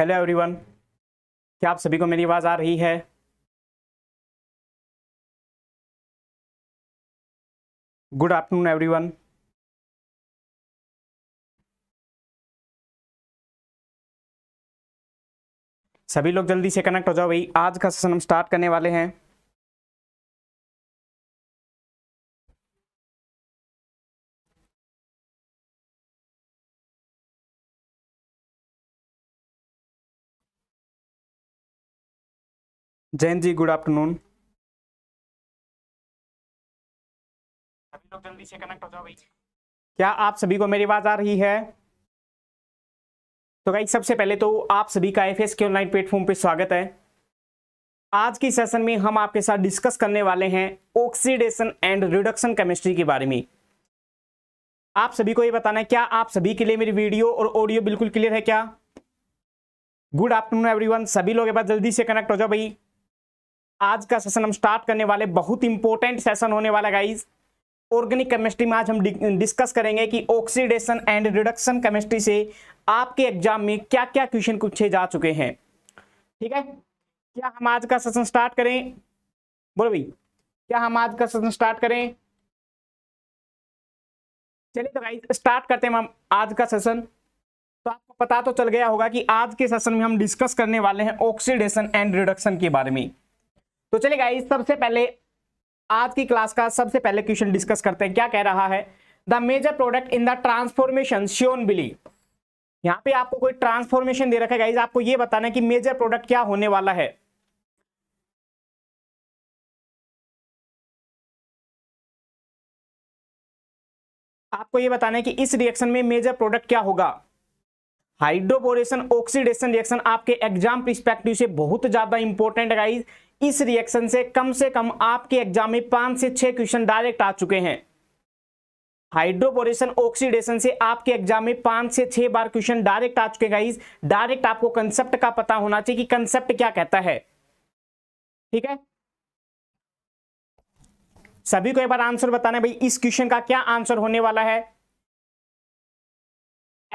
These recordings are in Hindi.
हेलो एवरीवन क्या आप सभी को मेरी आवाज़ आ रही है गुड आफ्टरनून एवरीवन सभी लोग जल्दी से कनेक्ट हो जाओ भाई आज का सेशन हम स्टार्ट करने वाले हैं जैन जी गुड आफ्टरनून जल्दी से कनेक्ट हो जाओ भाई क्या आप सभी को मेरी आवाज आ रही है तो भाई सबसे पहले तो आप सभी का एफ के ऑनलाइन प्लेटफॉर्म पे स्वागत है आज की सेशन में हम आपके साथ डिस्कस करने वाले हैं ऑक्सीडेशन एंड रिडक्शन केमिस्ट्री के बारे में आप सभी को ये बताना है क्या आप सभी के लिए मेरी वीडियो और ऑडियो बिल्कुल क्लियर है क्या गुड आफ्टरनून एवरीवन सभी लोग एक बार जल्दी से कनेक्ट हो जाओ भाई आज का सेशन हम स्टार्ट करने वाले बहुत इंपॉर्टेंट सेशन होने वाला गाइज ऑर्गेनिक केमिस्ट्री में आज हम डिस्कस करेंगे कि ऑक्सीडेशन एंड रिडक्शन केमिस्ट्री से आपके एग्जाम में क्या क्या क्वेश्चन पूछे जा चुके हैं ठीक है क्या हम आज का सेशन स्टार्ट करें बोलो भाई क्या हम आज का सेशन स्टार्ट करें चलिए तो गाइज स्टार्ट करते हैं हम आज का सेशन तो आपको पता तो चल गया होगा कि आज के सेशन में हम डिस्कस करने वाले हैं ऑक्सीडेशन एंड रिडक्शन के बारे में तो चलिए गाइस सबसे पहले आज की क्लास का सबसे पहले क्वेश्चन डिस्कस करते हैं क्या कह रहा है the major product in the transformation shown below यहां पे आपको कोई ट्रांसफॉर्मेशन दे रखा है आपको ये बताना है कि मेजर प्रोडक्ट क्या होने वाला है आपको ये बताना है कि इस रिएक्शन में मेजर प्रोडक्ट क्या होगा हाइड्रोबोरेशन ऑक्सीडेशन रिएक्शन आपके एग्जाम परस्पेक्टिव से बहुत ज्यादा इंपॉर्टेंट है गाइज इस रिएक्शन से कम से कम आपके एग्जाम में पांच से छह क्वेश्चन डायरेक्ट आ चुके हैं हाइड्रोबोरेशन ऑक्सीडेशन से आपके एग्जाम में पांच से छह बार क्वेश्चन डायरेक्ट आ चुके हैं डायरेक्ट आपको कंसेप्ट का पता होना चाहिए कि कंसेप्ट क्या कहता है ठीक है सभी को एक बार आंसर बताना भाई इस क्वेश्चन का क्या आंसर होने वाला है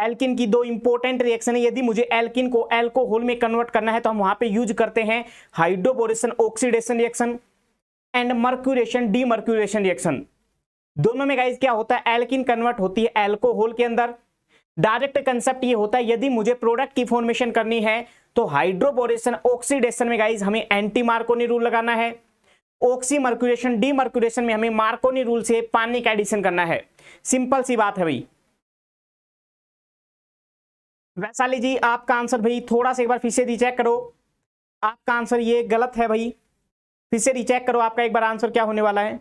एल्किन की दो इंपॉर्टेंट रिएक्शन है यदि मुझे एल्किन को एल्कोहल में कन्वर्ट करना है तो हम वहां पे यूज करते हैं hydroboration oxidation reaction and mercuration demercuration reaction दोनों में गाइज क्या होता है एल्किन कन्वर्ट होती है एल्कोहल के अंदर डायरेक्ट कंसेप्ट ये होता है यदि मुझे प्रोडक्ट की फॉर्मेशन करनी है तो हाइड्रोबोरेशन ऑक्सीडेशन में गाइज हमें एंटी मार्कोनी रूल लगाना है ऑक्सी मर्क्यूरेशन डी मर्क्यूरेशन में हमें मार्कोनी रूल से पानी का एडिशन करना है सिंपल सी बात है भाई वैशाली जी आपका आंसर भाई थोड़ा सा एक बार फिर से रिचेक करो आपका आंसर ये गलत है भाई फिर से रिचेक करो आपका एक बार आंसर क्या होने वाला है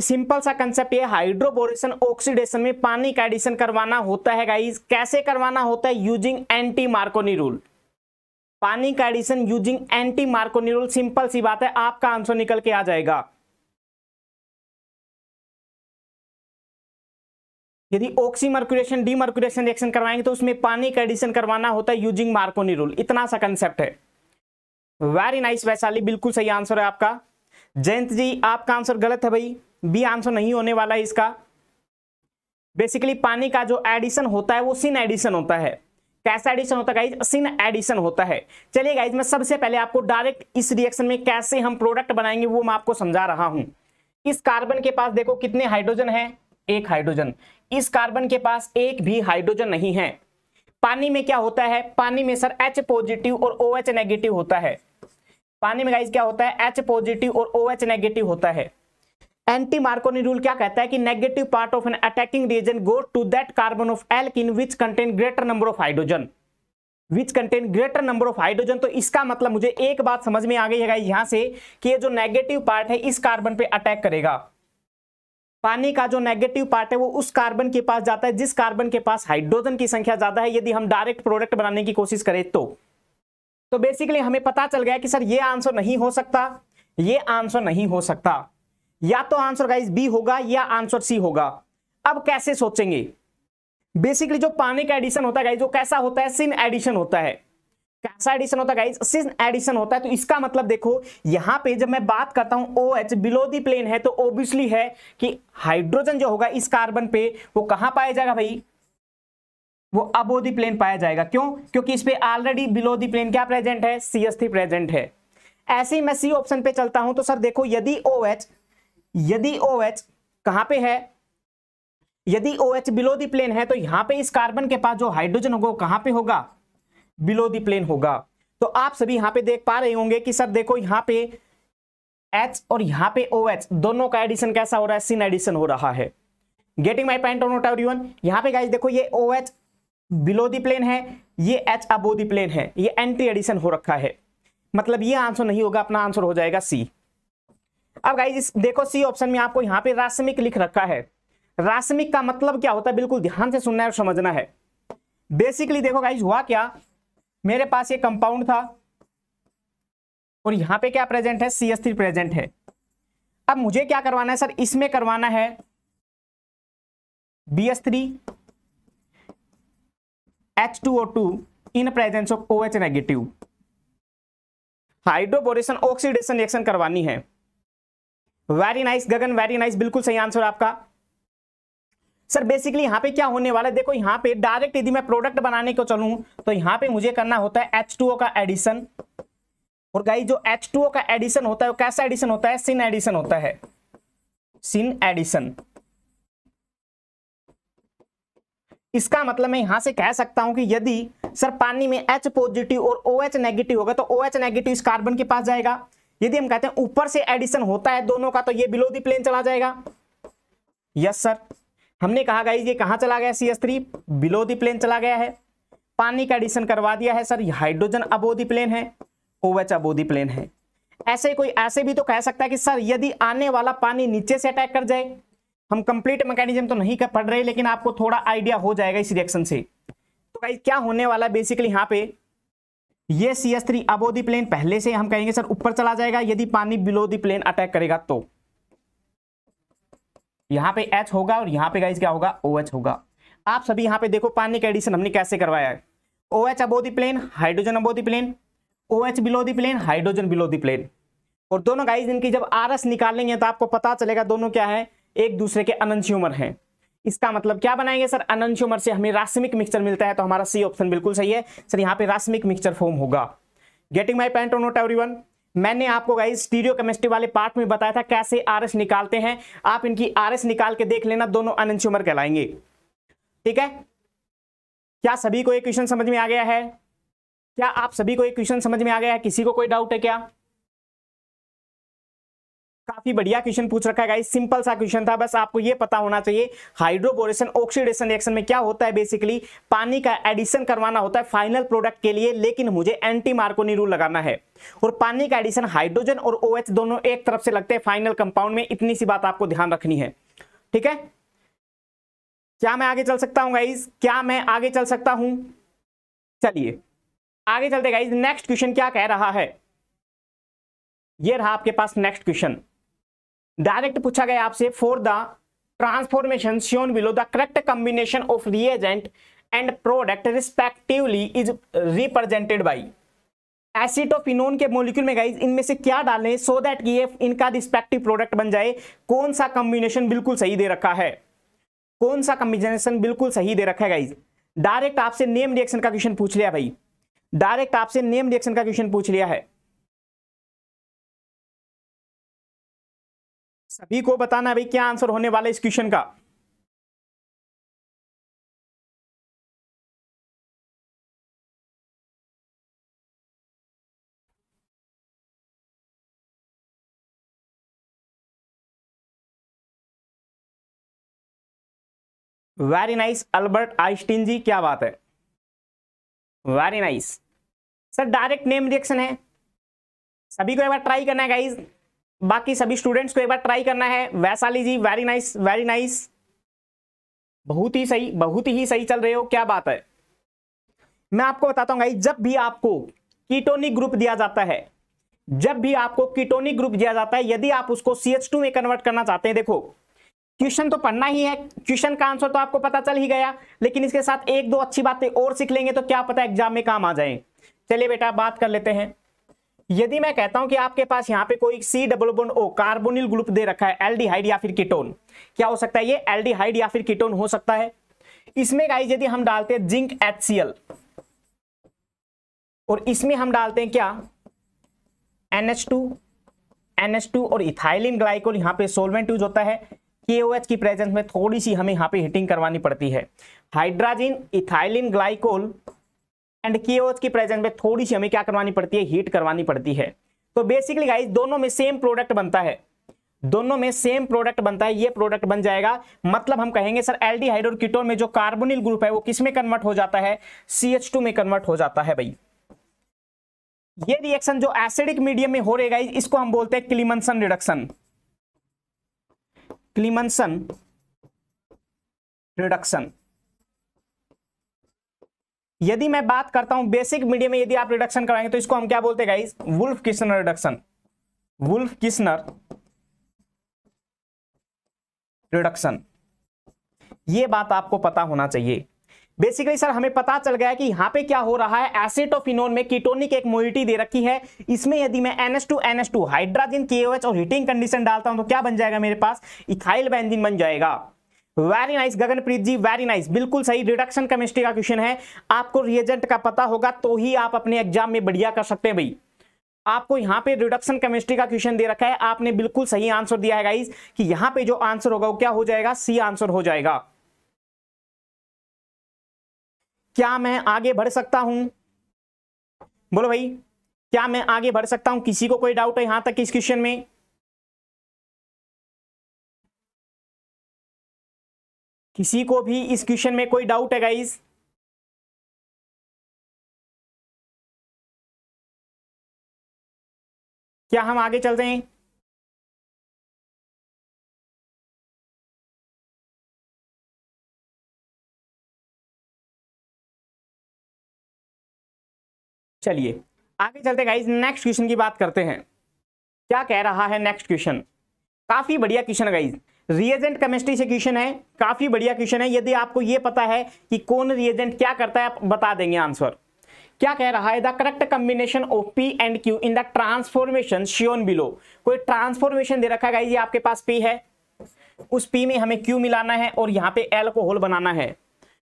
सिंपल सा कंसेप्ट है हाइड्रोबोरेशन ऑक्सीडेशन में पानी का एडिशन करवाना होता है गाइस कैसे करवाना होता है यूजिंग एंटी मार्कोनी रूल पानी का addition using anti Markovnikov rule simple सी बात है आपका आंसर निकल के आ जाएगा यदि oxymercuration demercuration reaction करवाएंगे तो उसमें पानी का एडिशन करवाना होता है यूजिंग मार्कोनी रूल इतना सा कंसेप्ट है वेरी नाइस वैशाली बिल्कुल सही आंसर है आपका जयंत जी आपका आंसर गलत है भाई बी आंसर नहीं होने वाला है इसका बेसिकली पानी का जो एडिशन होता है वो सिन एडिशन होता है कैसा एडिशन होता है गाइज सिन एडिशन होता है चलिए गाइज मैं सबसे पहले आपको डायरेक्ट इस रिएक्शन में कैसे हम प्रोडक्ट बनाएंगे वो मैं आपको समझा रहा हूं इस कार्बन के पास देखो कितने हाइड्रोजन है एक हाइड्रोजन इस कार्बन के पास एक भी हाइड्रोजन नहीं है पानी में क्या होता है पानी में सर एच पॉजिटिव और ओ OH नेगेटिव होता है पानी में गाइस क्या होता है एच पॉजिटिव और ओ OH नेगेटिव होता है एंटी मार्कोनी रूल क्या कहता है कि negative part of an attacking reagent go to that carbon of alkene which contain greater number of hydrogen which contain greater number of hydrogen तो इसका मतलब मुझे एक बात समझ में आ गई है यहां से कि ये जो नेगेटिव पार्ट है इस कार्बन पे अटैक करेगा पानी का जो नेगेटिव पार्ट है वो उस कार्बन के पास जाता है जिस कार्बन के पास हाइड्रोजन की संख्या ज्यादा है यदि हम डायरेक्ट प्रोडक्ट बनाने की कोशिश करें तो तो बेसिकली हमें पता चल गया कि सर ये आंसर नहीं हो सकता ये आंसर नहीं हो सकता या तो आंसर गाइज बी होगा या आंसर सी होगा अब कैसे सोचेंगे बेसिकली जो पानी का एडिशन होता है गाइज वो कैसा होता है सिन एडिशन होता है कैसा एडिशन होता है गाइज एडिशन होता है तो इसका मतलब देखो यहां पे जब मैं बात करता हूं O H below the plane है तो ओब्वियसली है कि हाइड्रोजन जो होगा इस कार्बन पे वो कहां पाया जाएगा भाई वो अबोधी प्लेन पाया जाएगा क्यों क्योंकि इस पे ऑलरेडी बिलो दी प्लेन क्या प्रेजेंट है सी एस प्रेजेंट है ऐसे ही मैं सी ऑप्शन पे चलता हूं तो सर देखो यदि ओ एच यदि ओ एच कहां पे है यदि O H below the plane है तो यहां पे इस कार्बन के पास जो हाइड्रोजन होगा वो कहां पे होगा बिलो दी प्लेन होगा तो आप सभी यहां पे देख पा रहे होंगे कि सर देखो यहां पे एच और यहां पे ओ OH, दोनों का एडिशन कैसा हो रहा है सिन एडिशन हो रहा है getting my point note everyone यहां पे गाइज देखो ये O H below the plane है ये एच अबो दी प्लेन है ये एंटी एडिशन हो रखा है मतलब ये आंसर नहीं होगा अपना आंसर हो जाएगा सी अब गाइज देखो सी ऑप्शन में आपको यहां पे रासमिक लिख रखा है रासमिक का मतलब क्या होता है बिल्कुल ध्यान से सुनना है और समझना है बेसिकली देखो गाइज हुआ क्या मेरे पास ये कंपाउंड था और यहां पे क्या प्रेजेंट है सी एस थ्री प्रेजेंट है अब मुझे क्या करवाना है सर इसमें करवाना है B S three H two O two in presence of O H negative hydroboration oxidation reaction करवानी है very nice Gagan very nice बिल्कुल सही आंसर आपका सर बेसिकली यहाँ पे क्या होने वाला है देखो यहाँ पे डायरेक्ट यदि मैं प्रोडक्ट बनाने को चलू तो यहाँ पे मुझे करना होता है एच का एडिशन और गाई जो एच का एडिशन होता है वो कैसा एडिशन होता है सिन एडिशन होता है सिन एडिशन इसका मतलब मैं यहां से कह सकता हूं कि यदि सर पानी में H पॉजिटिव और ओ OH नेगेटिव होगा तो ओ OH नेगेटिव इस कार्बन के पास जाएगा यदि हम कहते हैं ऊपर से एडिशन होता है दोनों का तो ये बिलो द प्लेन चला जाएगा यस सर हमने कहा गाइज ये कहाँ चला गया C S three below the plane चला गया है पानी का एडिशन करवा दिया है सर हाइड्रोजन अबोधी प्लेन है ओवेच अबोधी प्लेन है ऐसे कोई ऐसे भी तो कह सकता है कि सर यदि आने वाला पानी नीचे से अटैक कर जाए हम कंप्लीट मैकेनिज्म तो नहीं कर पढ़ रहे लेकिन आपको थोड़ा आइडिया हो जाएगा इस रिएक्शन से तो गाइज क्या होने वाला है बेसिकली यहाँ पे ये C S three above the plane पहले से हम कहेंगे सर ऊपर चला जाएगा यदि पानी बिलो दी प्लेन अटैक करेगा तो यहाँ पे एच होगा और यहाँ पे गाइज क्या होगा ओ OH होगा आप सभी यहाँ पे देखो पानी का एडिशन हमने कैसे करवाया है O H above the plane hydrogen above the plane O H below the plane hydrogen below the plane और दोनों गाइज इनकी जब आर एस निकालेंगे तो आपको पता चलेगा दोनों क्या है एक दूसरे के अनंश्यूमर हैं इसका मतलब क्या बनाएंगे सर अनंश्यूमर से हमें रासमिक मिक्सचर मिलता है तो हमारा सी ऑप्शन बिल्कुल सही है सर यहाँ पे रासमिक मिक्सचर फॉर्म होगा getting my point on note every one मैंने आपको गाइज स्टीरियो केमिस्ट्री वाले पार्ट में बताया था कैसे आरएस निकालते हैं आप इनकी आरएस निकाल के देख लेना दोनों अनंश्यूमर कहलाएंगे ठीक है क्या सभी को एक क्वेश्चन समझ में आ गया है क्या आप सभी को एक क्वेश्चन समझ में आ गया है किसी को कोई डाउट है क्या काफी बढ़िया क्वेश्चन पूछ रखा है गाइस सिंपल सा क्वेश्चन था बस आपको ये पता होना चाहिए हाइड्रोबोरेशन ऑक्सीडेशन रिएक्शन में क्या होता है बेसिकली पानी का एडिशन करवाना होता है फाइनल प्रोडक्ट के लिए लेकिन मुझे एंटी मार्कोनी रूल लगाना है और पानी का एडिशन हाइड्रोजन और ओ OH दोनों एक तरफ से लगते हैं फाइनल कंपाउंड में इतनी सी बात आपको ध्यान रखनी है ठीक है क्या मैं आगे चल सकता हूं गाइज क्या मैं आगे चल सकता हूं चलिए आगे चलते गाइज नेक्स्ट क्वेश्चन क्या कह रहा है ये रहा आपके पास नेक्स्ट क्वेश्चन डायरेक्ट पूछा गया आपसे for the transformation shown below the correct combination of reagent and product respectively is represented by acetophenone के मोलिक्यूल में गाइज इनमें से क्या डालें सो दैट ये इनका रिस्पेक्टिव प्रोडक्ट बन जाए कौन सा कॉम्बिनेशन बिल्कुल सही दे रखा है कौन सा कॉम्बिनेशन बिल्कुल सही दे रखा है गाइज डायरेक्ट आपसे नेम रिएक्शन का क्वेश्चन पूछ लिया भाई डायरेक्ट आपसे नेम रिएक्शन का क्वेश्चन पूछ लिया है सभी को बताना है भाई क्या आंसर होने वाला है इस क्वेश्चन का very nice Albert Einstein ji क्या बात है very nice sir direct name reaction है सभी को एक बार ट्राई करना है गाइज बाकी सभी स्टूडेंट्स को एक बार ट्राई करना है Vaishali ji very nice very nice बहुत ही सही बहुत ही सही चल रहे हो क्या बात है मैं आपको बताता हूं भाई जब भी आपको कीटोनिक ग्रुप दिया जाता है जब भी आपको कीटोनिक ग्रुप दिया जाता है यदि आप उसको CH2 में कन्वर्ट करना चाहते हैं देखो क्वेश्चन तो पढ़ना ही है क्वेश्चन का आंसर तो आपको पता चल ही गया लेकिन इसके साथ एक दो अच्छी बातें और सीख लेंगे तो क्या पता एग्जाम में काम आ जाए चलिए बेटा बात कर लेते हैं यदि मैं कहता हूं कि आपके पास यहां पे कोई C double one O carbonyl group दे रखा है एल्डिहाइड या फिर कीटोन क्या हो सकता है ये एल्डिहाइड या फिर कीटोन हो सकता है इसमें गाइस यदि हम डालते हैं जिंक एच और इसमें हम डालते हैं क्या एनएच टू एनएच टू और इथाइलिन ग्लाइकोल यहां पर सोलवेंट यूज होता है KOH की प्रेजेंस में थोड़ी सी हमें यहां पे हिटिंग करवानी पड़ती है hydrazine ethylene glycol and KOH की प्रेजेंस में थोड़ी सी हमें क्या करवानी पड़ती है हीट करवानी पड़ती है तो बेसिकली गाइज दोनों में सेम प्रोडक्ट बनता है दोनों में सेम प्रोडक्ट बनता है ये प्रोडक्ट बन जाएगा मतलब हम कहेंगे सर एल डी हाइड्रोकीटोन में जो कार्बोनिल ग्रुप है वो किस में कन्वर्ट हो जाता है सी में कन्वर्ट हो जाता है भाई ये रिएक्शन जो एसिडिक मीडियम में हो रहे गाइज इसको हम बोलते हैं क्लीमनसन रिडक्शन क्लीमनसन रिडक्शन यदि मैं बात करता हूं बेसिक मीडियम में यदि आप रिडक्शन कराएंगे तो इसको हम क्या बोलते हैं वुल्फ किसनर रिडक्शन वुल्फ किसनर रिडक्शन ये बात आपको पता होना चाहिए बेसिकली सर हमें पता चल गया कि यहां पे क्या हो रहा है एसिटोफिनोन में कीटोनिक एक मोइटी दे रखी है इसमें यदि मैं NH2 NH2 हाइड्रोजन KOH और हीटिंग कंडीशन डालता हूं तो क्या बन जाएगा मेरे पास इथाइल बेंजीन बन जाएगा very nice Gaganpreet ji very nice बिल्कुल सही रिडक्शन केमिस्ट्री का क्वेश्चन है आपको रिएजेंट का पता होगा तो ही आप अपने एग्जाम में बढ़िया कर सकते हैं भाई आपको यहाँ पे रिडक्शन केमिस्ट्री का क्वेश्चन दे रखा है आपने बिल्कुल सही आंसर दिया है गाइज कि यहाँ पे जो आंसर होगा वो क्या हो जाएगा सी आंसर हो जाएगा क्या मैं आगे बढ़ सकता हूं बोलो भाई क्या मैं आगे बढ़ सकता हूं किसी को कोई डाउट है यहां तक इस क्वेश्चन में किसी को भी इस क्वेश्चन में कोई डाउट है गाइज क्या हम आगे चलते हैं चलिए आगे चलते गाइज नेक्स्ट क्वेश्चन की बात करते हैं क्या कह रहा है नेक्स्ट क्वेश्चन काफी बढ़िया क्वेश्चन गाइज रिएजेंट केमिस्ट्री से क्वेश्चन है काफी बढ़िया क्वेश्चन है यदि आपको यह पता है कि कौन रिएजेंट क्या करता है आप बता देंगे आंसर क्या कह रहा है the correct combination of P and Q in the transformation shown below कोई ट्रांसफॉर्मेशन दे रखा है ये आपके पास पी है उस पी में हमें क्यू मिलाना है और यहाँ पे एल्कोहल बनाना है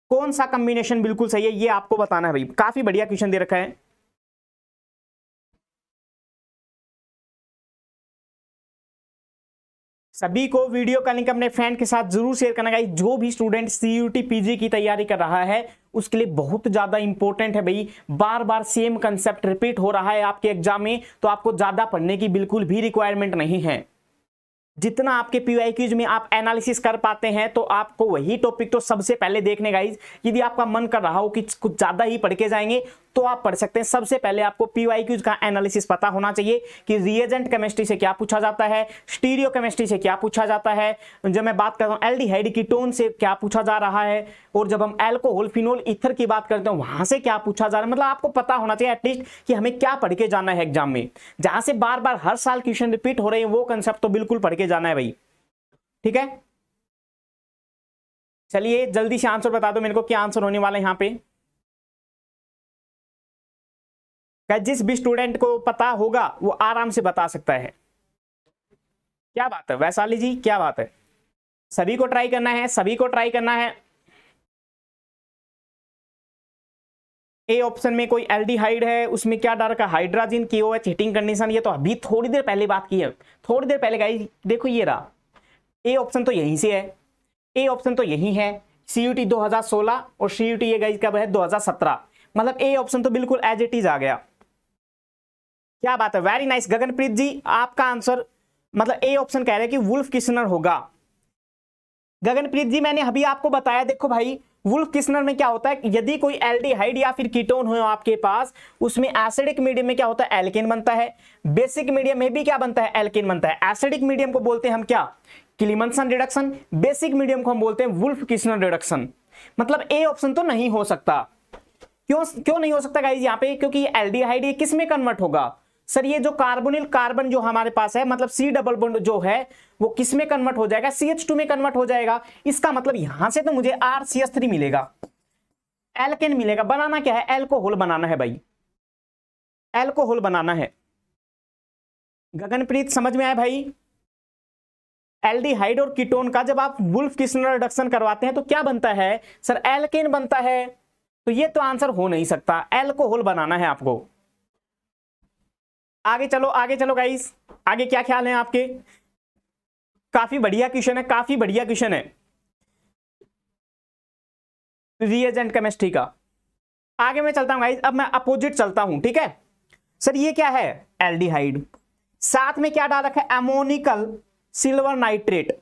कौन सा कॉम्बिनेशन बिल्कुल सही है ये आपको बताना है भाई काफी बढ़िया क्वेश्चन दे रखा है सभी को वीडियो का लिंक अपने फ्रेंड के साथ जरूर शेयर करना चाहिए जो भी स्टूडेंट सी पीजी की तैयारी कर रहा है उसके लिए बहुत ज़्यादा इंपॉर्टेंट है भाई बार बार सेम कंसेप्ट रिपीट हो रहा है आपके एग्जाम में तो आपको ज़्यादा पढ़ने की बिल्कुल भी रिक्वायरमेंट नहीं है जितना आपके पी में आप एनालिसिस कर पाते हैं तो आपको वही टॉपिक तो सबसे पहले देखने गाइज यदि आपका मन कर रहा हो कि कुछ ज़्यादा ही पढ़ के जाएंगे तो आप पढ़ सकते हैं सबसे पहले आपको पी का एनालिसिस पता होना चाहिए कि रिएजेंट केमिस्ट्री से क्या पूछा जाता है स्टीरियो केमिस्ट्री से क्या पूछा जाता है जब मैं बात कर रहा हूँ एल की टोन से क्या पूछा जा रहा है और जब हम एल्कोहल फिनोल इथर की बात करते हैं वहां से क्या पूछा जा रहा है मतलब आपको पता होना चाहिए एटलीस्ट कि हमें क्या पढ़ के जाना है एग्जाम में जहां से बार बार हर साल क्वेश्चन रिपीट हो रहे हैं वो कंसेप्ट तो बिल्कुल पढ़ के लेके जाना है भाई ठीक है चलिए जल्दी से आंसर बता दो मेरे को क्या आंसर होने वाला है यहां पे क्या जिस भी स्टूडेंट को पता होगा वो आराम से बता सकता है क्या बात है वैशाली जी क्या बात है सभी को ट्राई करना है सभी को ट्राई करना है ए ऑप्शन में कोई एल्डिहाइड है उसमें क्या डाल रखा हाइड्राजिन की ओ एच हिटिंग कंडीशन ये तो अभी थोड़ी देर पहले बात की है थोड़ी देर पहले गाई देखो ये रहा ए ऑप्शन तो यहीं से है ए ऑप्शन तो यही है सी यू टी दो हजार सोलह और सी यू टी ये गाई कब है दो हजार सत्रह मतलब ए ऑप्शन तो बिल्कुल एज इट इज आ गया क्या बात है वेरी नाइस गगनप्रीत जी आपका आंसर मतलब ए ऑप्शन कह रहे हैं कि वुल्फ किसनर होगा गगनप्रीत जी मैंने अभी आपको बताया देखो भाई वुल्फ किसनर में क्या होता है यदि कोई एल्डिहाइड या फिर कीटोन हो आपके पास उसमें एसिडिक मीडियम में क्या होता है एल्केन बनता है बेसिक मीडियम में भी क्या बनता है एल्केन बनता है एसिडिक मीडियम को बोलते हैं हम क्या क्लिमनसन रिडक्शन बेसिक मीडियम को हम बोलते हैं वुल्फ किसनर रिडक्शन मतलब ए ऑप्शन तो नहीं हो सकता क्यों क्यों नहीं हो सकता गाइज यहाँ पे क्योंकि एल्डिहाइड ये किस में कन्वर्ट होगा सर ये जो कार्बोनिल कार्बन जो हमारे पास है मतलब सी डबल बोन्ड जो है वो किस में कन्वर्ट हो जाएगा सी एच टू में कन्वर्ट हो जाएगा इसका मतलब यहां से तो मुझे आर सी एस थ्री मिलेगा एल्केन मिलेगा बनाना क्या है एल्कोहल बनाना है भाई एल्कोहल बनाना है गगनप्रीत समझ में आए भाई एल्डिहाइड और कीटोन का जब आप वुल्फ किसनर रिडक्शन करवाते हैं तो क्या बनता है सर एल्केन बनता है तो ये तो आंसर हो नहीं सकता एल्कोहल बनाना है आपको आगे चलो आगे चलो गाइस आगे क्या ख्याल है आपके काफी बढ़िया क्वेश्चन है काफी बढ़िया क्वेश्चन है रिएजेंट केमिस्ट्री का आगे मैं चलता हूं गाइस अब मैं अपोजिट चलता हूं ठीक है सर ये क्या है एल्डिहाइड साथ में क्या डाल रखा है एमोनिकल सिल्वर नाइट्रेट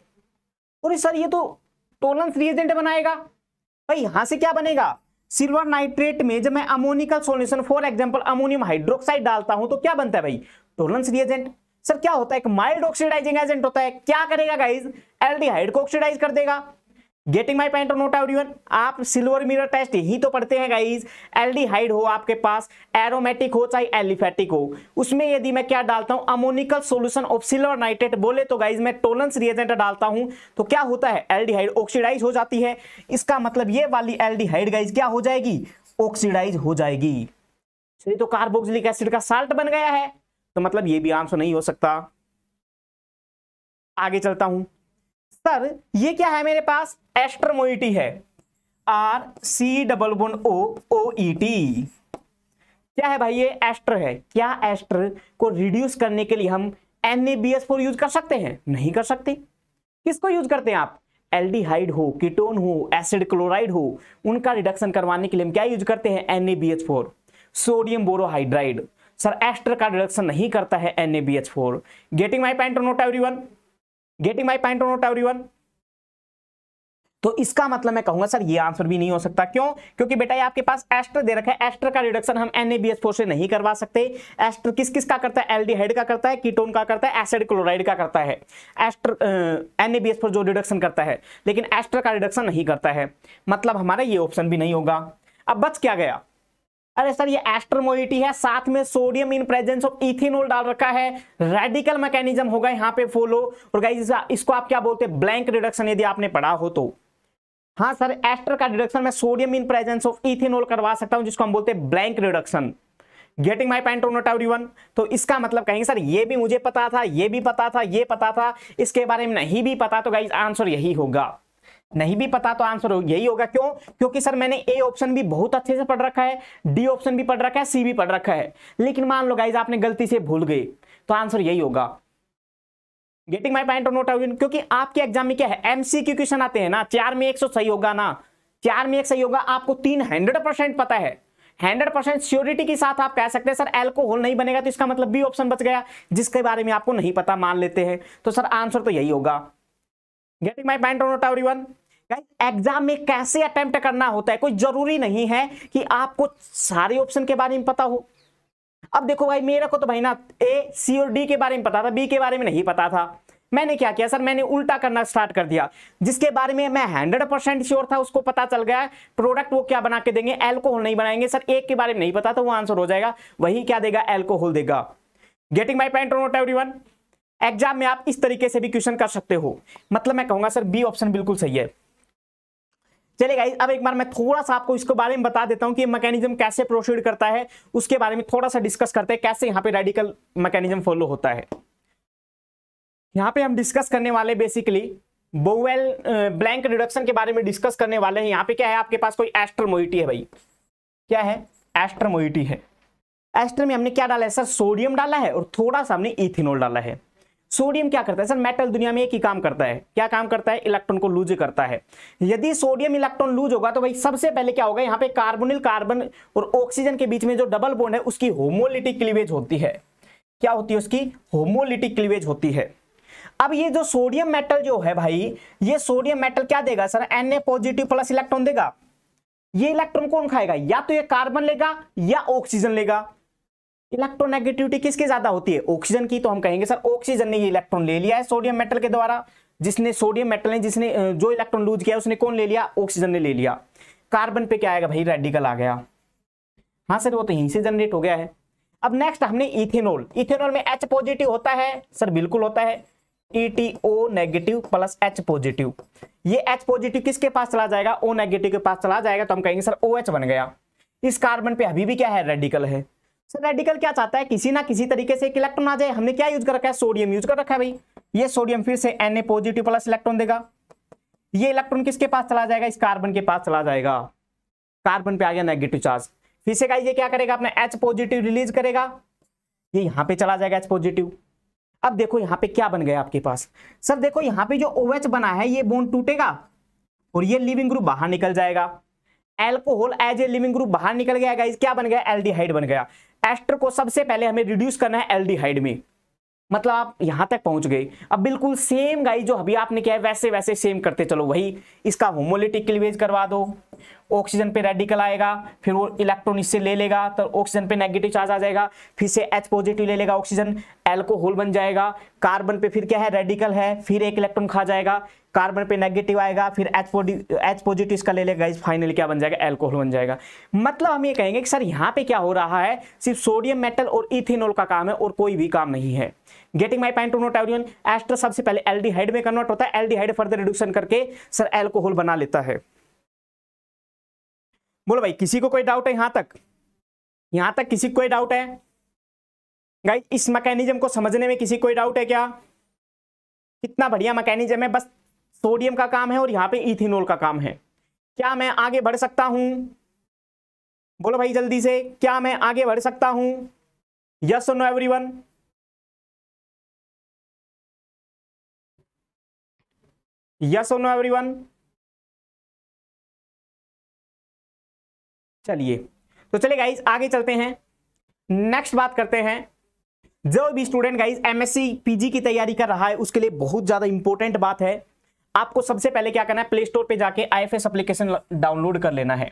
और सर ये तो टोलन रिएजेंट बनाएगा भाई यहां से क्या बनेगा सिल्वर नाइट्रेट में जब मैं ammoniacal solution for example ammonium hydroxide डालता हूं तो क्या बनता है भाई टोलन रिएजेंट सर क्या होता है एक माइल्ड ऑक्सीडाइजिंग एजेंट होता है क्या करेगा गाइज एल्डिहाइड को ऑक्सीडाइज कर देगा getting my point note everyone आप सिल्वर मिरर टेस्ट ही तो पढ़ते हैं गाइज एल्डिहाइड हो आपके पास एरोमेटिक हो चाहे एलिफेटिक हो उसमें यदि मैं क्या डालता हूं ammoniacal solution of silver nitrate बोले तो गाइज मैं टोलंस रिएजेंट डालता हूं तो क्या होता है एल्डिहाइड ऑक्सीडाइज हो जाती है इसका मतलब ये वाली एल्डिहाइड गाइज क्या हो जाएगी ऑक्सीडाइज हो जाएगी चलिए तो कार्बोक्सिलिक एसिड का साल्ट बन गया है तो मतलब ये भी आंसर नहीं हो सकता आगे चलता हूं सर ये क्या है मेरे पास एस्ट्रमोइटी है R C double one O O T क्या है भाई ये एस्टर है क्या एस्टर को रिड्यूस करने के लिए हम N A B S four use कर सकते हैं नहीं कर सकते किसको यूज करते हैं आप एल्डिहाइड हो कीटोन हो एसिड क्लोराइड हो उनका रिडक्शन करवाने के लिए हम क्या यूज करते हैं N A B H four sodium borohydride sir ester का रिडक्शन नहीं करता है N A B H four getting my point note every one getting my point note everyone तो इसका मतलब मैं कहूंगा सर ये आंसर भी नहीं हो सकता क्यों क्योंकि बेटा ये आपके पास एस्टर दे रखा है एस्टर का रिडक्शन हम एन फोर से नहीं करवा सकते एस्टर किस किस का करता है एल्डिहाइड का करता है कीटोन का करता है एसिड क्लोराइड का करता है एस्टर फोर जो रिडक्शन करता है लेकिन एस्टर का रिडक्शन नहीं करता है मतलब हमारा ये ऑप्शन भी नहीं होगा अब बच क्या गया अरे सर ये एस्ट्रोमोलिटी है साथ में sodium in presence of ethanol डाल रखा है रेडिकल मैकेनिज्म होगा यहाँ पे फॉलो और गाइज इसको आप क्या बोलते हैं ब्लैंक रिडक्शन यदि आपने पढ़ा हो तो हाँ सर एस्टर का रिडक्शन मैं sodium in presence of ethanol करवा सकता हूँ जिसको हम बोलते हैं Blanc reduction getting my point note everyone तो इसका मतलब कहेंगे सर ये भी मुझे पता था ये भी पता था ये पता था इसके बारे में नहीं भी पता तो गाइज आंसर यही होगा नहीं भी पता तो आंसर यही होगा क्यों क्योंकि सर मैंने ए ऑप्शन भी बहुत अच्छे से पढ़ रखा है डी ऑप्शन भी पढ़ रखा है सी भी पढ़ रखा है लेकिन मान लो गाइज आपने गलती से भूल गए तो आंसर यही होगा getting my point note out क्योंकि आपके एग्जाम में क्या है एमसी क्वेश्चन आते हैं ना चार में एक सौ सही होगा ना चार में एक सही होगा आपको तीन हंड्रेड परसेंट पता है हंड्रेड परसेंट श्योरिटी के साथ आप कह सकते हैं सर एल्कोहल नहीं बनेगा तो इसका मतलब बी ऑप्शन बच गया जिसके बारे में आपको नहीं पता मान लेते हैं तो सर आंसर तो यही होगा getting my point or not exam में कैसे अटेम्प्ट करना होता है कोई जरूरी नहीं है कि आपको सारे ऑप्शन के बारे में पता हो अब देखो भाई मेरा को तो भाई ना ए सी और डी के बारे में पता था बी के बारे में नहीं पता था मैंने क्या किया सर मैंने उल्टा करना स्टार्ट कर दिया जिसके बारे में मैं हंड्रेड परसेंट श्योर था उसको पता चल गया प्रोडक्ट वो क्या बना के देंगे एल्कोहल नहीं बनाएंगे सर एक के बारे में नहीं पता तो वो आंसर हो जाएगा वही क्या देगा एल्कोहल देगा getting my point note every exam में आप इस तरीके से भी क्वेश्चन कर सकते हो मतलब मैं कहूंगा सर बी ऑप्शन बिल्कुल सही है चलिए गाइज अब एक बार मैं थोड़ा सा आपको इसके बारे में बता देता हूँ कि मैकेनिज्म कैसे प्रोसीड करता है उसके बारे में थोड़ा सा डिस्कस करते हैं कैसे यहाँ पे रेडिकल मैकेनिज्म फॉलो होता है यहाँ पे हम डिस्कस करने वाले बेसिकली बोवेल ब्लैंक रिडक्शन के बारे में डिस्कस करने वाले हैं यहाँ पे क्या है आपके पास कोई एस्ट्रमोइटी है भाई क्या है एस्ट्रमोइटी है एस्टर में हमने क्या डाला है सर सोडियम डाला है और थोड़ा सा हमने इथेनॉल डाला है सोडियम क्या करता है सर मेटल दुनिया में एक ही काम करता है क्या काम करता है इलेक्ट्रॉन को लूज करता है यदि सोडियम इलेक्ट्रॉन लूज होगा तो भाई सबसे पहले क्या होगा यहाँ पे कार्बोनिल कार्बन और ऑक्सीजन के बीच में जो डबल बोन है उसकी होमोलिटिक क्लीवेज होती है क्या होती है उसकी होमोलिटिक क्लीवेज होती है अब ये जो सोडियम मेटल जो है भाई ये सोडियम मेटल क्या देगा sir N positive plus electron देगा ये इलेक्ट्रॉन कौन खाएगा या तो ये कार्बन लेगा या ऑक्सीजन लेगा इलेक्ट्रोनेगेटिविटी किसकी ज्यादा होती है ऑक्सीजन की तो हम कहेंगे सर ऑक्सीजन ने ये इलेक्ट्रॉन ले लिया है सोडियम मेटल के द्वारा जिसने सोडियम मेटल ने जिसने जो इलेक्ट्रॉन लूज किया उसने कौन ले लिया ऑक्सीजन ने ले लिया कार्बन पे क्या आएगा भाई रेडिकल आ गया हाँ सर वो तो यहीं से जनरेट हो गया है अब नेक्स्ट हमने इथेनॉल इथेनॉल में एच पॉजिटिव होता है सर बिल्कुल होता है ETO negative plus H positive ये H पॉजिटिव किसके पास चला जाएगा ओ नेगेटिव के पास चला जाएगा तो हम कहेंगे सर OH बन गया इस कार्बन पे अभी भी क्या है रेडिकल है सर रेडिकल क्या चाहता है किसी ना किसी तरीके से एक इलेक्ट्रॉन आ जाए हमने क्या यूज कर रखा है सोडियम यूज कर रखा है भाई ये सोडियम फिर से N A positive plus electron देगा ये इलेक्ट्रॉन किसके पास चला जाएगा इस कार्बन के पास चला जाएगा कार्बन पे आ गया नेगेटिव चार्ज फिर से ये क्या करेगा अपना एच पॉजिटिव रिलीज करेगा ये यहाँ पे चला जाएगा एच पॉजिटिव अब देखो यहाँ पे क्या बन गया आपके पास सर देखो यहाँ पे जो ओ OH बना है ये बोन टूटेगा और ये लिविंग ग्रुप बाहर निकल जाएगा alcohol as a leaving group बाहर निकल गया गाइस क्या बन गया एल्डिहाइड बन गया एस्टर को सबसे पहले हमें रिड्यूस करना है एल्डिहाइड में मतलब आप यहां तक पहुंच गए अब बिल्कुल सेम गाई जो अभी आपने किया है वैसे वैसे सेम करते चलो वही इसका होमोलिटिक क्लीवेज करवा दो ऑक्सीजन पे रेडिकल आएगा फिर वो इलेक्ट्रॉन इससे ले लेगा तो ऑक्सीजन पे नेगेटिव चार्ज आ जाएगा फिर से एच पॉजिटिव ले लेगा ऑक्सीजन एल्कोहल बन जाएगा कार्बन पे फिर क्या है रेडिकल है फिर एक इलेक्ट्रॉन खा जाएगा कार्बन पे नेगेटिव आएगा फिर एच एच पॉजिटिव इसका ले लेगा इस क्या बन जाएगा एल्कोहल बन जाएगा मतलब हम ये कहेंगे कि सर यहाँ पे क्या हो रहा है सिर्फ सोडियम मेटल और इथेनॉल का काम है और कोई भी काम नहीं है getting my point to not everyone ester सबसे पहले एल्डिहाइड में कन्वर्ट होता है एल्डिहाइड फर्दर रिडक्शन करके सर एल्कोहल बना लेता है बोलो भाई किसी को कोई डाउट है यहां तक यहां तक किसी को कोई डाउट है गाइस इस मैकेनिज्म को समझने में किसी कोई डाउट है क्या कितना बढ़िया मैकेनिज्म है बस सोडियम का काम है और यहां पे इथेनॉल का काम है क्या मैं आगे बढ़ सकता हूं बोलो भाई जल्दी से क्या मैं आगे बढ़ सकता हूं yes no everyone yes no everyone चलिए तो चलिए गाइज आगे चलते हैं नेक्स्ट बात करते हैं जो भी स्टूडेंट गाइज एमएससी पीजी की तैयारी कर रहा है उसके लिए बहुत ज़्यादा इंपॉर्टेंट बात है आपको सबसे पहले क्या करना है प्ले स्टोर पर जाके आई एप्लीकेशन डाउनलोड कर लेना है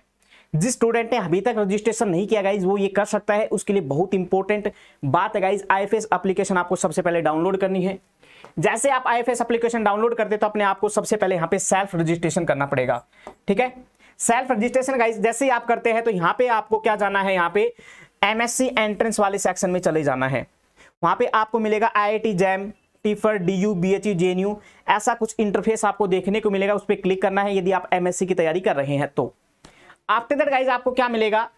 जिस स्टूडेंट ने अभी तक रजिस्ट्रेशन नहीं किया गाइज वो ये कर सकता है उसके लिए बहुत इंपॉर्टेंट बात है गाइज आई एप्लीकेशन आपको सबसे पहले डाउनलोड करनी है जैसे आप आई एप्लीकेशन डाउनलोड करते तो अपने आपको सबसे पहले यहाँ पे सेल्फ रजिस्ट्रेशन करना पड़ेगा ठीक है सेल्फ रजिस्ट्रेशन गाइस जैसे ही आप करते हैं तो यहाँ पे आपको क्या जाना है यहाँ पे एमएससी एंट्रेंस वाले सेक्शन में चले जाना है वहां पे आपको मिलेगा IIT JAM TIFR D U B H U ऐसा कुछ इंटरफेस आपको देखने को मिलेगा उस पर क्लिक करना है यदि आप एमएससी की तैयारी कर रहे हैं तो आपके दैट गाइज आपको क्या मिलेगा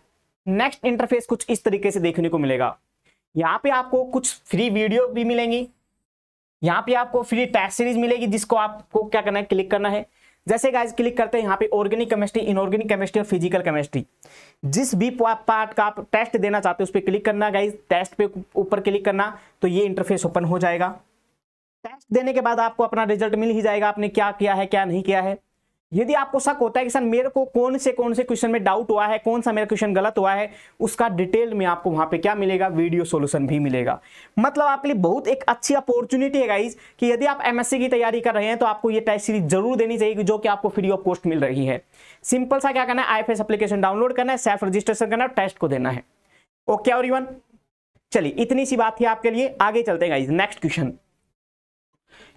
नेक्स्ट इंटरफेस कुछ इस तरीके से देखने को मिलेगा यहाँ पे आपको कुछ फ्री वीडियो भी मिलेंगी यहाँ पे आपको फ्री टेस्ट सीरीज मिलेगी जिसको आपको क्या करना है क्लिक करना है जैसे गाइज क्लिक करते हैं यहाँ पे ऑर्गेनिक केमिस्ट्री इनऑर्गेनिक केमिस्ट्री और फिजिकल केमिस्ट्री जिस भी पार्ट का आप टेस्ट देना चाहते हो उस पर क्लिक करना गाइज टेस्ट पे ऊपर क्लिक करना तो ये इंटरफेस ओपन हो जाएगा टेस्ट देने के बाद आपको अपना रिजल्ट मिल ही जाएगा आपने क्या किया है क्या नहीं किया है यदि आपको शक होता है कि सर मेरे को कौन से कौन से क्वेश्चन में डाउट हुआ है कौन सा मेरा क्वेश्चन गलत हुआ है उसका डिटेल में आपको वहां पे क्या मिलेगा वीडियो सॉल्यूशन भी मिलेगा मतलब आपके लिए बहुत एक अच्छी अपॉर्चुनिटी है गाइज कि यदि आप एमएससी की तैयारी कर रहे हैं तो आपको ये टेस्ट सीरीज जरूर देनी चाहिए जो कि आपको फ्री ऑफ कॉस्ट मिल रही है सिंपल सा क्या करना है आई एप्लीकेशन डाउनलोड करना है सेल्फ रजिस्ट्रेशन करना है टेस्ट को देना है ओके और इवन चलिए इतनी सी बात थी आपके लिए आगे चलते हैं गाइज नेक्स्ट क्वेश्चन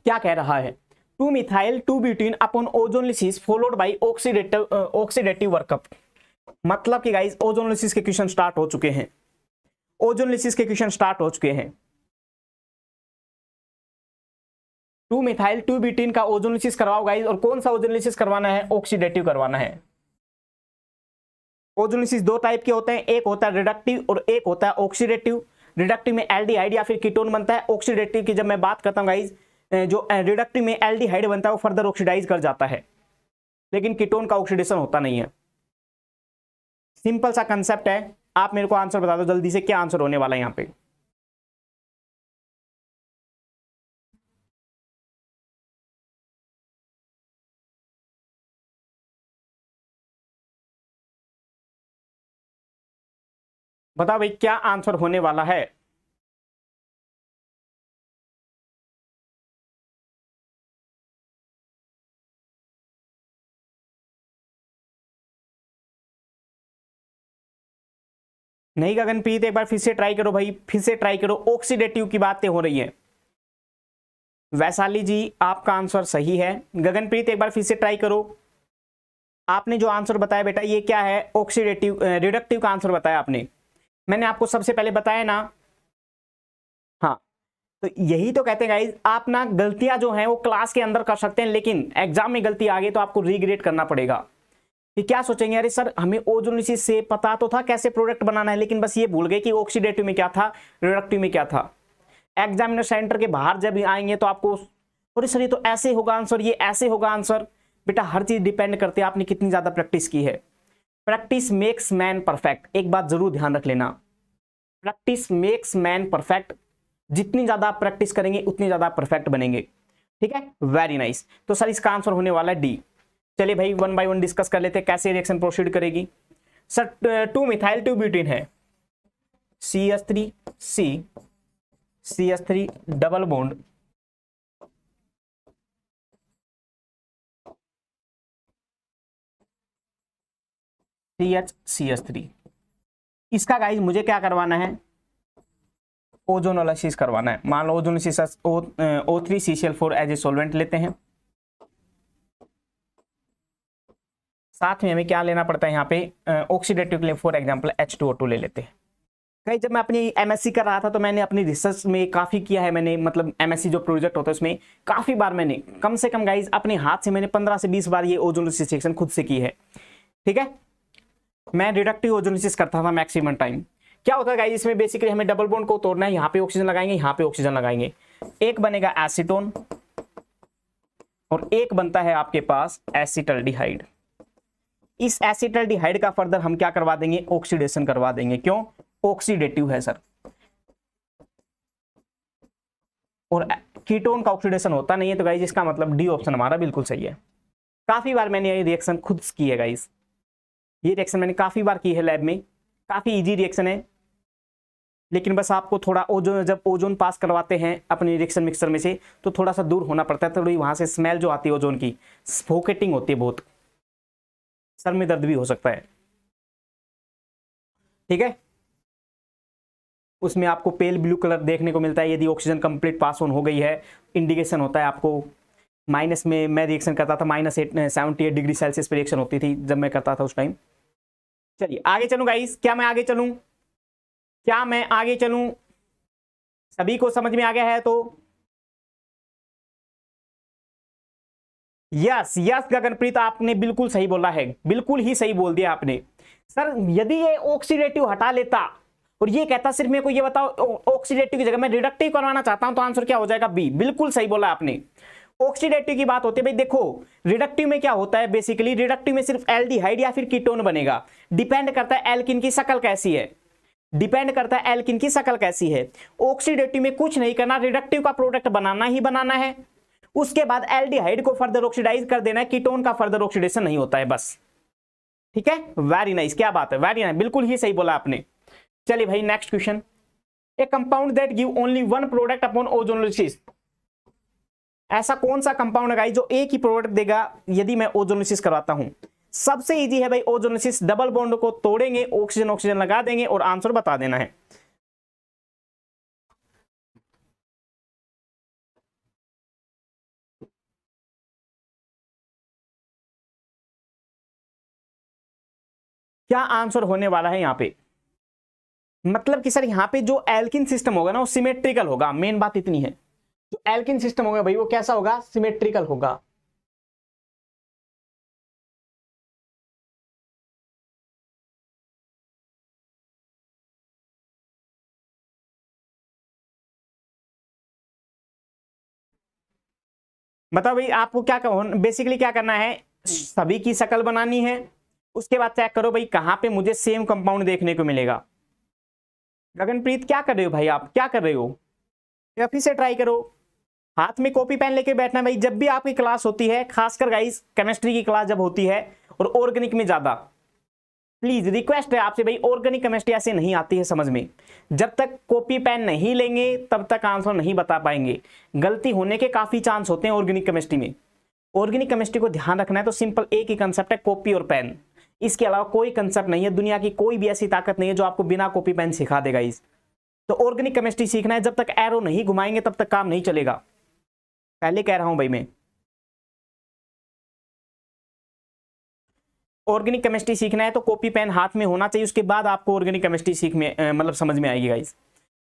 क्या कह रहा है two methyl two butene upon ozonolysis followed by oxidative oxidative uh, workup मतलब कि गाइज ओजोनलिसिस के क्वेश्चन स्टार्ट हो चुके हैं ओजोनलिसिस के क्वेश्चन स्टार्ट हो चुके हैं टू मिथाइल टू ब्यूटीन का ओजोनलिसिस करवाओ गाइज और कौन सा ओजोनलिसिस करवाना है ऑक्सीडेटिव करवाना है ओजोनलिसिस दो टाइप के होते हैं एक होता है रिडक्टिव और एक होता है ऑक्सीडेटिव रिडक्टिव में एल्डिहाइड या फिर कीटोन बनता है ऑक्सीडेटिव की जब मैं बात करता हूँ गाइज जो रिडक्ट में एल्डिहाइड बनता है वो फर्दर ऑक्सीडाइज कर जाता है लेकिन कीटोन का ऑक्सीडेशन होता नहीं है सिंपल सा कंसेप्ट है आप मेरे को आंसर बता दो जल्दी से क्या आंसर होने वाला है यहाँ पे बताओ भाई क्या आंसर होने वाला है नहीं गगन प्रीत एक बार फिर से ट्राई करो भाई फिर से ट्राई करो ऑक्सीडेटिव की बातें हो रही है वैशाली जी आपका आंसर सही है गगनप्रीत एक बार फिर से ट्राई करो आपने जो आंसर बताया बेटा ये क्या है ऑक्सीडेटिव रिडक्टिव का आंसर बताया आपने मैंने आपको सबसे पहले बताया ना हाँ तो यही तो कहते हैं गाइज आप ना गलतियां जो हैं वो क्लास के अंदर कर सकते हैं लेकिन एग्जाम में गलती आ गई तो आपको रिग्रेट करना पड़ेगा कि क्या सोचेंगे अरे सर हमें ओजोन से पता तो था कैसे प्रोडक्ट बनाना है लेकिन बस ये भूल गए कि ऑक्सीडेटिव में क्या था रिडक्टिव में क्या था एग्जामिनर सेंटर के बाहर जब आएंगे तो आपको अरे सर ये तो ऐसे होगा आंसर ये ऐसे होगा आंसर बेटा हर चीज़ डिपेंड करते हैं आपने कितनी ज़्यादा प्रैक्टिस की है प्रैक्टिस मेक्स मैन परफेक्ट एक बात ज़रूर ध्यान रख लेना प्रैक्टिस मेक्स मैन परफेक्ट जितनी ज़्यादा आप प्रैक्टिस करेंगे उतनी ज़्यादा परफेक्ट बनेंगे ठीक है वेरी नाइस nice. तो सर इसका आंसर होने वाला है डी चलिए भाई वन बाय वन डिस्कस कर लेते हैं कैसे रिएक्शन प्रोसीड करेगी sir two methyl two butene है C S three C C S three double bond C H C S three इसका गाइज मुझे क्या करवाना है ओजोनोलाइसिस करवाना है मान लो ozonolysis O three C C L four as a solvent लेते हैं साथ में हमें क्या लेना पड़ता है यहाँ पे ऑक्सीडेटिव के लिए फॉर एग्जाम्पल एच ले लेते हैं कहीं जब मैं अपनी एमएससी कर रहा था तो मैंने अपनी रिसर्च में काफ़ी किया है मैंने मतलब एमएससी जो प्रोजेक्ट होता है उसमें काफ़ी बार मैंने कम से कम गाइज अपने हाथ से मैंने 15 से 20 बार ये ओजोन सेक्शन खुद से की है ठीक है मैं डिडक्टिव ओजोनिसिस करता था मैक्सिमम टाइम क्या होता है गाइज इसमें बेसिकली हमें डबल बोन को तोड़ना है यहाँ पे ऑक्सीजन लगाएंगे यहाँ पे ऑक्सीजन लगाएंगे एक बनेगा एसिटोन और एक बनता है आपके पास एसिटल डिहाइड इस एसिटल का फर्दर हम क्या करवा देंगे ऑक्सीडेशन करवा देंगे क्यों ऑक्सीडेटिव है सर और कीटोन का ऑक्सीडेशन होता नहीं है तो गाइज इसका मतलब डी ऑप्शन हमारा बिल्कुल सही है काफी बार मैंने ये रिएक्शन खुद की है गाइज ये रिएक्शन मैंने काफी बार की है लैब में काफी इजी रिएक्शन है लेकिन बस आपको थोड़ा ओजोन जब ओजोन पास करवाते हैं अपने रिएक्शन मिक्सर में से तो थोड़ा सा दूर होना पड़ता है थोड़ी वहाँ से स्मेल जो आती है ओजोन की स्फोकेटिंग होती है बहुत सर में दर्द भी हो सकता है ठीक है उसमें आपको पेल ब्लू कलर देखने को मिलता है यदि ऑक्सीजन कंप्लीट पास ऑन हो गई है इंडिकेशन होता है आपको माइनस में मैं रिएक्शन करता था minus eight seventy eight degree Celsius पर रिएक्शन होती थी जब मैं करता था उस टाइम चलिए आगे चलूँ गाइस क्या मैं आगे चलूँ क्या मैं आगे चलूँ सभी को समझ में आ गया है तो यस यस गगनप्रीत आपने बिल्कुल सही बोला है बिल्कुल ही सही बोल दिया आपने सर यदि ये ऑक्सीडेटिव हटा लेता और ये कहता सिर्फ मेरे को ये बताओ ऑक्सीडेटिव की जगह मैं रिडक्टिव करवाना चाहता हूं तो आंसर क्या हो जाएगा बी बिल्कुल सही बोला आपने ऑक्सीडेटिव की बात होती है भाई देखो रिडक्टिव में क्या होता है बेसिकली रिडक्टिव में सिर्फ एल या फिर कीटोन बनेगा डिपेंड करता है एल्किन की शकल कैसी है डिपेंड करता है एल्किन की शकल कैसी है ऑक्सीडेटिव में कुछ नहीं करना रिडक्टिव का प्रोडक्ट बनाना ही बनाना है उसके बाद एल्डिहाइड को फर्दर ऑक्सीडाइज कर देना है कीटोन का फर्दर ऑक्सीडेशन नहीं होता है बस ठीक है वेरी नाइस क्या बात है वेरी नाइस बिल्कुल ही सही बोला आपने चलिए भाई next question a compound that give only one product upon ozonolysis ऐसा कौन सा कंपाउंड है जो एक ही प्रोडक्ट देगा यदि मैं ओजोनोलिसिस करवाता हूं सबसे इजी है भाई ओजोनोसिस डबल बॉन्ड को तोड़ेंगे ऑक्सीजन ऑक्सीजन लगा देंगे और आंसर बता देना है क्या आंसर होने वाला है यहाँ पे मतलब कि सर यहाँ पे जो एल्किन सिस्टम होगा ना वो सिमेट्रिकल होगा मेन बात इतनी है जो एल्किन सिस्टम होगा भाई वो कैसा होगा सिमेट्रिकल होगा बताओ भाई आपको क्या बेसिकली क्या करना है सभी की शकल बनानी है उसके बाद चेक करो भाई कहाँ पे मुझे सेम कंपाउंड देखने को मिलेगा गगनप्रीत क्या कर रहे हो भाई आप क्या कर रहे हो फिर से ट्राई करो हाथ में कॉपी पेन लेके बैठना भाई जब भी आपकी क्लास होती है खासकर गाइस केमिस्ट्री की क्लास जब होती है और ऑर्गेनिक में ज़्यादा प्लीज़ रिक्वेस्ट है आपसे भाई ऑर्गेनिक केमिस्ट्री ऐसे नहीं आती है समझ में जब तक कॉपी पेन नहीं लेंगे तब तक आंसर नहीं बता पाएंगे गलती होने के काफ़ी चांस होते हैं ऑर्गेनिक केमिस्ट्री में ऑर्गेनिक केमिस्ट्री को ध्यान रखना है तो सिंपल एक ही कंसेप्ट है कॉपी और पेन इसके अलावा कोई कंसेप्ट नहीं है दुनिया की कोई भी ऐसी ताकत नहीं है जो आपको बिना कॉपी पेन सिखा देगा इस तो ऑर्गेनिक केमिस्ट्री सीखना है जब तक एरो नहीं घुमाएंगे तब तक काम नहीं चलेगा पहले कह रहा हूं भाई मैं ऑर्गेनिक केमिस्ट्री सीखना है तो कॉपी पेन हाथ में होना चाहिए उसके बाद आपको ऑर्गेनिक केमिस्ट्री सीख में मतलब समझ में आएगी गाइस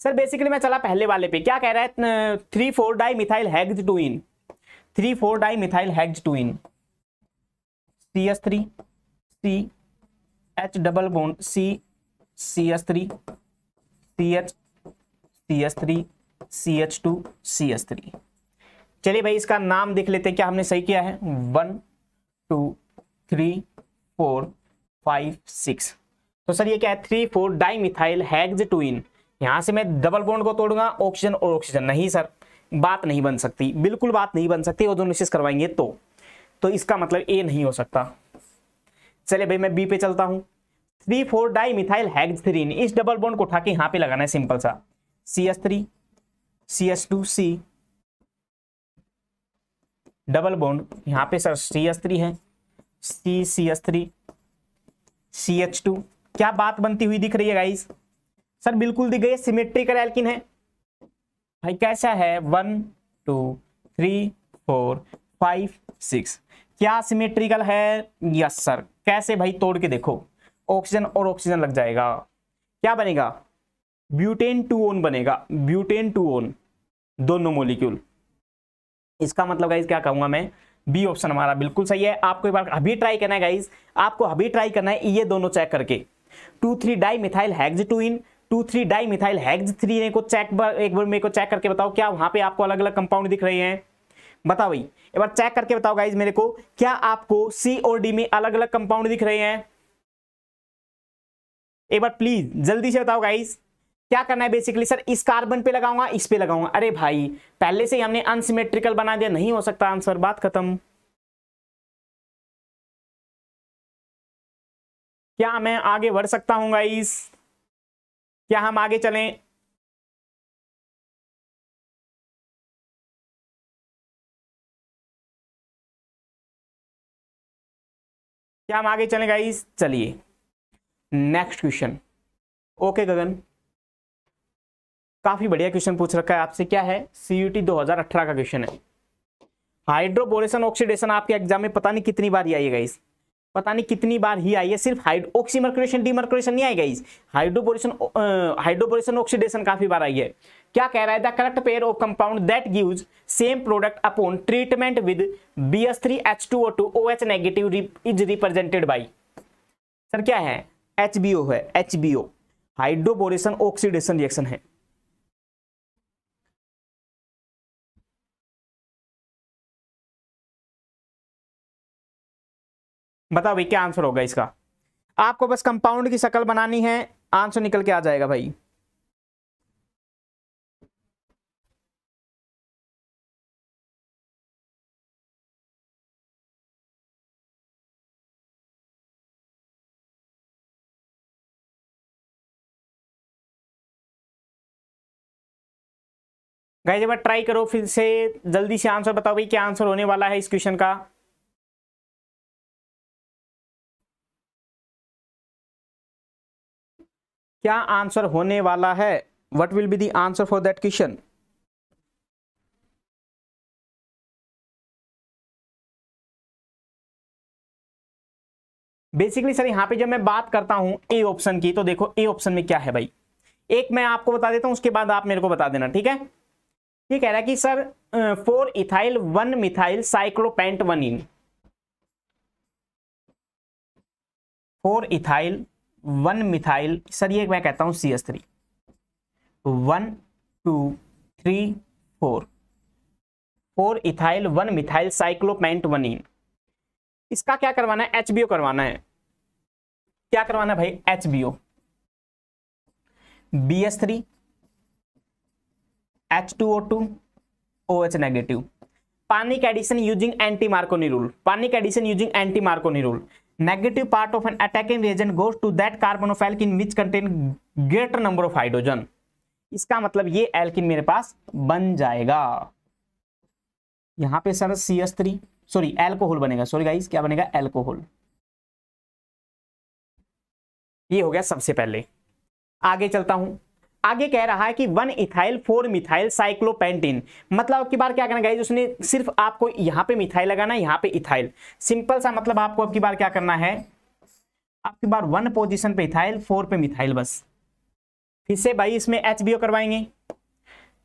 सर बेसिकली मैं चला पहले वाले पे क्या कह रहा है three four di methyl hex two ene three four di methyl hex two ene C S three C H double bond C C S three C H C S three C H two C S three चलिए भाई इसका नाम देख लेते हैं क्या हमने सही किया है one two three four five six तो सर ये क्या है three four dimethyl hex two ene यहां से मैं डबल बॉन्ड को तोड़ूंगा ऑक्सीजन और ऑक्सीजन नहीं सर बात नहीं बन सकती बिल्कुल बात नहीं बन सकती ओजोनिसिस करवाएंगे तो तो इसका मतलब ए नहीं हो सकता चले भाई मैं बी पे चलता हूँ three four di methyl hexene इस डबल बॉन्ड को उठा के यहाँ पे लगाना है सिंपल सा C S three C S two C double bond यहाँ पे सर सी एस थ्री है C C S three C H two क्या बात बनती हुई दिख रही है गाइस सर बिल्कुल दिख गई है सिमेट्रिकल एल्किन है भाई कैसा है one two three four five six क्या सिमेट्रिकल है यस सर कैसे भाई तोड़ के देखो ऑक्सीजन और ऑक्सीजन लग जाएगा क्या बनेगा ब्यूटेन टू ओन बनेगा ब्यूटेन टू ओन दोनों मोलिक्यूल इसका मतलब गाइज क्या कहूंगा मैं बी ऑप्शन हमारा बिल्कुल सही है आपको एक बार अभी ट्राई करना है गाइज आपको अभी ट्राई करना है ये दोनों चेक करके two three di methyl hex two ene two three di methyl hex three ने को चेक एक बार मेरे को चेक करके बताओ क्या वहां पे आपको अलग अलग कंपाउंड दिख रहे हैं बताओ भाई एक बार चेक करके बताओ गाइज मेरे को क्या आपको सी और डी में अलग अलग कंपाउंड दिख रहे हैं एक बार प्लीज जल्दी से बताओ गाइज क्या करना है बेसिकली सर इस कार्बन पे लगाऊंगा इस पे लगाऊंगा अरे भाई पहले से हमने अनसिमेट्रिकल बना दिया नहीं हो सकता आंसर बात खत्म क्या मैं आगे बढ़ सकता हूं गाइस क्या हम आगे चलें क्या हम आगे चलें गाइस चलिए नेक्स्ट क्वेश्चन ओके गगन काफी बढ़िया क्वेश्चन पूछ रखा है आपसे क्या है सीयूटी 2018 का क्वेश्चन है हाइड्रोबोरेशन ऑक्सीडेशन आपके एग्जाम में पता नहीं कितनी बार ही आई है गाइस पता नहीं कितनी बार ही आई है सिर्फ हाइड ऑक्सीमर्क्रेशन डीमर्क्रेशन नहीं आई गाइस हाइड्रोबोरेशन हाइड्रोबोरेशन ऑक्सीडेशन काफी बार आई है क्या कह रहा है the correct pair of compound that gives same product upon treatment with B S three H two O two O H negative is represented by sir क्या है एच बी ओ है H B O hydroboration oxidation reaction है बताओ भाई क्या आंसर होगा इसका आपको बस कंपाउंड की शक्ल बनानी है आंसर निकल के आ जाएगा भाई गाइज एक बार ट्राई करो फिर से जल्दी से आंसर बताओ भाई क्या आंसर होने वाला है इस क्वेश्चन का क्या आंसर होने वाला है what will be the answer for that question basically sir यहां पे जब मैं बात करता हूं ए ऑप्शन की तो देखो ए ऑप्शन में क्या है भाई एक मैं आपको बता देता हूं उसके बाद आप मेरे को बता देना ठीक है ये कह रहा है कि sir four ethyl one methyl one ene four ethyl one methyl sir ये मैं कहता हूं C S three one two three four four ethyl one methyl one ene इसका क्या करवाना है एच करवाना है क्या करवाना है भाई H B S three H2O2 OH negative पानी का addition using anti Markovnikov rule पानी का addition using anti Markovnikov rule negative part of an attacking reagent goes to that carbon of alkene which contain greater number of hydrogen इसका मतलब ये एल्किन मेरे पास बन जाएगा यहां पे sir C S three sorry alcohol बनेगा सॉरी गाइस क्या बनेगा एल्कोहल ये हो गया सबसे पहले आगे चलता हूं आगे कह रहा है कि one ethyl four methyl cyclopentene मतलब आपकी बार क्या करना गाइज उसने सिर्फ आपको यहां पे मिथाइल लगाना है यहाँ पे इथाइल सिंपल सा मतलब आपको आपकी बार क्या करना है आपकी बार वन पोजिशन पे इथाइल फोर पे मिथाइल बस फिर से भाई इसमें एच करवाएंगे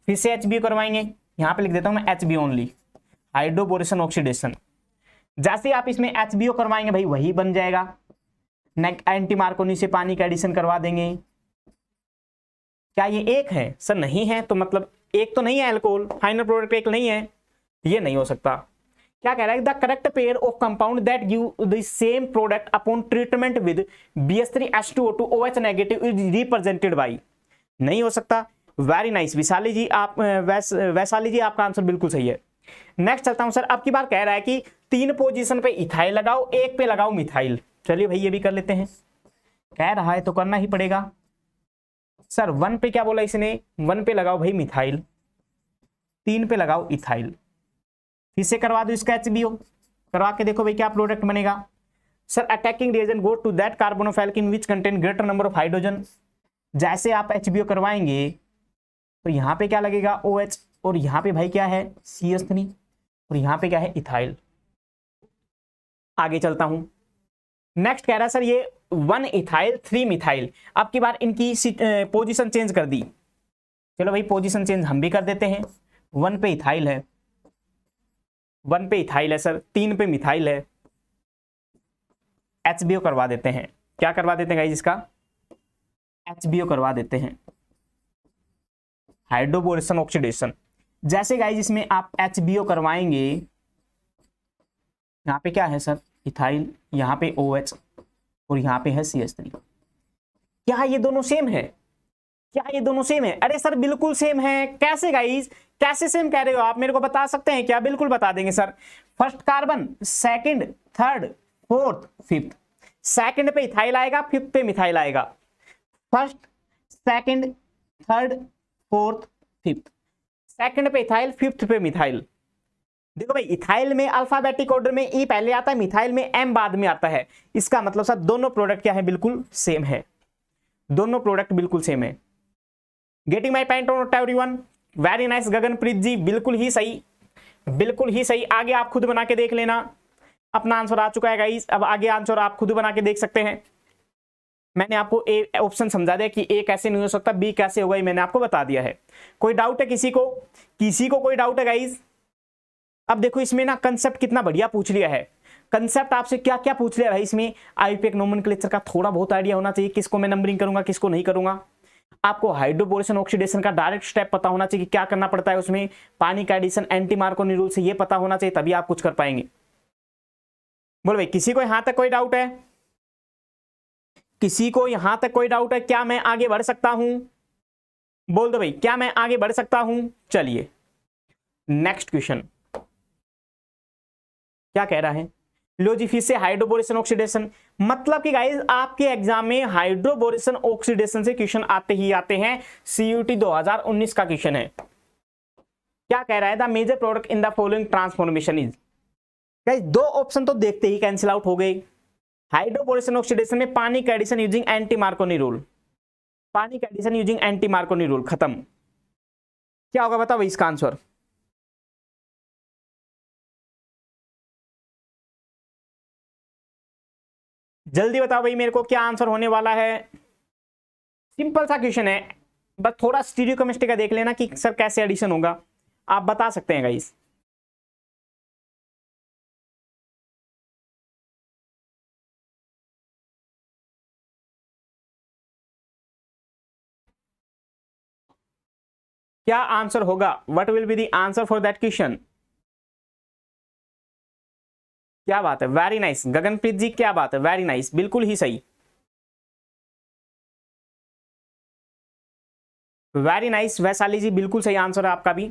फिर से एच करवाएंगे यहां पे लिख देता हूं मैं एच ओनली हाइड्रोबोरेशन ऑक्सीडेशन जैसे आप इसमें एच करवाएंगे भाई वही बन जाएगा एंटी मार्कोनी से पानी का एडिशन करवा देंगे क्या ये एक है सर नहीं है तो मतलब एक तो नहीं है एल्कोहल फाइनल प्रोडक्ट एक नहीं है ये नहीं हो सकता क्या कह रहा है the correct pair of compound that give the same product upon treatment with B S three H two O two O H negative is represented by नहीं हो सकता वेरी नाइस विशाली जी आप वैशाली जी आपका आंसर बिल्कुल सही है नेक्स्ट चलता हूं सर अब की बार कह रहा है कि तीन पोजीशन पे इथाइल लगाओ एक पे लगाओ मिथाइल चलिए भाई ये भी कर लेते हैं कह रहा है तो करना ही पड़ेगा सर वन पे क्या बोला इसने वन पे लगाओ भाई मिथाइल तीन पे लगाओ इथाइल फिर से करवा दो इसका एच करवा के देखो भाई क्या प्रोडक्ट बनेगा sir attacking reagent go to that carbon of alkene which contain greater number of hydrogen जैसे आप एच करवाएंगे तो यहाँ पे क्या लगेगा ओ OH, और यहाँ पे भाई क्या है सी एस थ्री और यहाँ पे क्या है इथाइल आगे चलता हूँ नेक्स्ट कह रहा है सर ये वन इथाइल थ्री मिथाइल अब की बार इनकी पोजिशन चेंज कर दी चलो भाई पोजिशन चेंज हम भी कर देते हैं वन पे इथाइल है वन पे इथाइल है सर तीन पे मिथाइल है एच करवा देते हैं क्या करवा देते हैं गाई इसका एच करवा देते हैं हाइड्रोबोरेशन ऑक्सीडेशन जैसे गाई इसमें आप एच करवाएंगे यहां पे क्या है सर इथाइल यहां पे ओ OH, और यहाँ पे है सी एस थ्री क्या ये दोनों सेम है क्या ये दोनों सेम है अरे सर बिल्कुल सेम है कैसे गाइज कैसे सेम कह रहे हो आप मेरे को बता सकते हैं क्या बिल्कुल बता देंगे sir first carbon second third fourth fifth second पे इथाइल आएगा फिफ्थ पे मिथाइल आएगा first second third fourth fifth second पे इथाइल फिफ्थ पे मिथाइल देखो भाई इथाइल में अल्फाबेटिक ऑर्डर में ई e पहले आता है मिथाइल में एम बाद में आता है इसका मतलब सर दोनों प्रोडक्ट क्या है बिल्कुल सेम है दोनों प्रोडक्ट बिल्कुल सेम है getting my point on everyone very nice Gaganpreet ji बिल्कुल ही सही बिल्कुल ही सही आगे आप खुद बना के देख लेना अपना आंसर आ चुका है गाइस अब आगे आंसर आप खुद बना के देख सकते हैं मैंने आपको ए ऑप्शन समझा दिया कि ए कैसे नहीं हो सकता बी कैसे होगा ये मैंने आपको बता दिया है कोई डाउट है किसी को किसी को कोई डाउट है गाइज अब देखो इसमें ना कंसेप्ट कितना बढ़िया पूछ लिया है कंसेप्ट आपसे क्या क्या पूछ लिया भाई इसमें आईपीएक नोमन का थोड़ा बहुत आइडिया होना चाहिए किसको मैं नंबरिंग करूंगा किसको नहीं करूंगा आपको हाइड्रोबोरेशन ऑक्सीडेशन का डायरेक्ट स्टेप पता होना चाहिए कि क्या करना पड़ता है उसमें पानी का एडिशन एंटी मार्कोनी रूल से ये पता होना चाहिए तभी आप कुछ कर पाएंगे बोल भाई किसी को यहां तक कोई डाउट है किसी को यहां तक कोई डाउट है क्या मैं आगे बढ़ सकता हूं बोल दो भाई क्या मैं आगे बढ़ सकता हूं चलिए नेक्स्ट क्वेश्चन क्या कह रहा है लो जी फिर से हाइड्रोबोरेशन ऑक्सीडेशन मतलब कि गाइज आपके एग्जाम में हाइड्रोबोरेशन ऑक्सीडेशन से क्वेश्चन आते ही आते हैं सीयूटी 2019 का क्वेश्चन है क्या कह रहा है the major product in the following transformation is guys दो ऑप्शन तो देखते ही कैंसिल आउट हो गए हाइड्रोबोरेशन ऑक्सीडेशन में पानी का addition using anti Markovnikov rule पानी का addition using anti Markovnikov rule खत्म क्या होगा बताओ इसका आंसर जल्दी बताओ भाई मेरे को क्या आंसर होने वाला है सिंपल सा क्वेश्चन है बस थोड़ा स्टीरियो केमिस्ट्री का देख लेना कि सर कैसे एडिशन होगा आप बता सकते हैं गाइस क्या आंसर होगा what will be the answer for that question क्या बात है वेरी नाइस गगनप्रीत जी क्या बात है वेरी नाइस बिल्कुल ही सही वेरी नाइस वैशाली जी बिल्कुल सही आंसर है आपका भी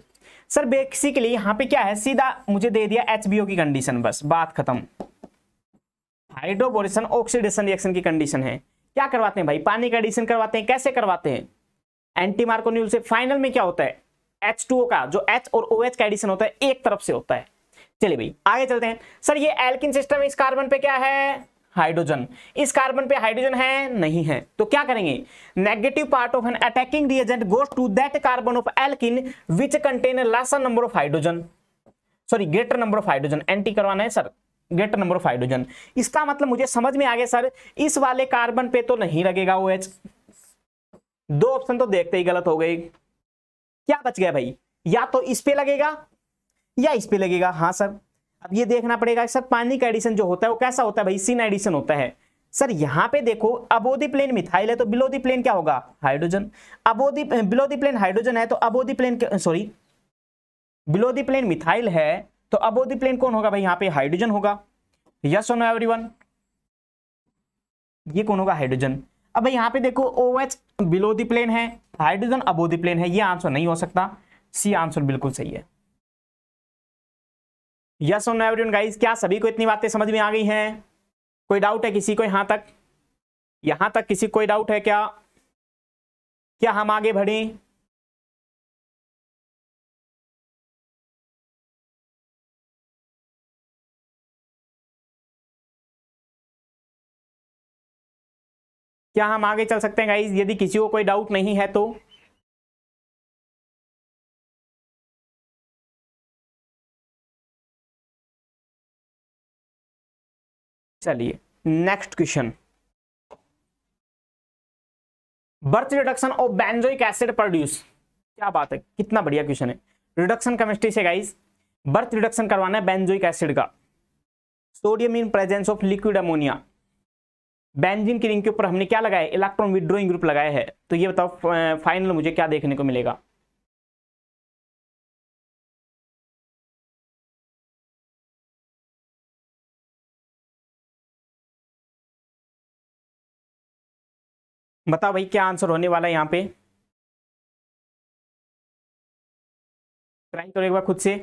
सर बेसिकली यहां पे क्या है सीधा मुझे दे दिया एच की कंडीशन बस बात खत्म हाइड्रोबोरेशन ऑक्सीडेशन रिएक्शन की कंडीशन है क्या करवाते हैं भाई पानी का एडिशन करवाते हैं कैसे करवाते हैं एंटी मार्कोन्यूल से फाइनल में क्या होता है एच का जो एच और ओ OH का एडिशन होता है एक तरफ से होता है चलिए भाई आगे चलते हैं सर ये एल्किन सिस्टम इस कार्बन पे क्या है हाइड्रोजन इस कार्बन पे हाइड्रोजन है नहीं है तो क्या करेंगे negative part of an attacking reagent goes to that carbon of alkene which contain lesser number of hydrogen sorry greater number of hydrogen anti करवाना है sir greater number of hydrogen इसका मतलब मुझे समझ में आ गया सर इस वाले कार्बन पे तो नहीं लगेगा ओ दो ऑप्शन तो देखते ही गलत हो गई क्या बच गया भाई या तो इस पे लगेगा या इस पे लगेगा हाँ सर अब ये देखना पड़ेगा सर पानी का एडिशन जो होता है वो कैसा होता है भाई सीन एडिशन होता है सर यहाँ पे देखो अबोधी प्लेन मिथाइल है तो बिलो प्लेन क्या होगा hydrogen above the below the plane hydrogen है तो above the plane sorry below the plane methyl है तो अबोधी प्लेन कौन होगा भाई यहाँ पे हाइड्रोजन होगा यस एवरी वन ये कौन होगा हाइड्रोजन अब भाई यहाँ पे देखो ओ एच बिलो प्लेन है हाइड्रोजन अबोधी प्लेन है ये आंसर नहीं हो सकता सी आंसर बिल्कुल सही है यस और एवरीवन गाइस क्या सभी को इतनी बातें समझ में आ गई हैं कोई डाउट है किसी को यहां तक यहां तक किसी कोई डाउट है क्या क्या हम आगे बढ़ें क्या हम आगे चल सकते हैं गाइज यदि किसी को कोई डाउट नहीं है तो चलिए next question Birch reduction of benzoic acid produce क्या बात है कितना बढ़िया क्वेश्चन है रिडक्शन केमिस्ट्री से गाइस बर्थ रिडक्शन करवाना है बेंजोइक एसिड का sodium in presence of liquid ammonia benzene की रिंग के ऊपर हमने क्या लगाया इलेक्ट्रॉन विड्रोइंग ग्रुप लगाया है तो ये बताओ फाइनल मुझे क्या देखने को मिलेगा बताओ भाई क्या आंसर होने वाला है यहाँ पे ट्राई करो एक बार खुद से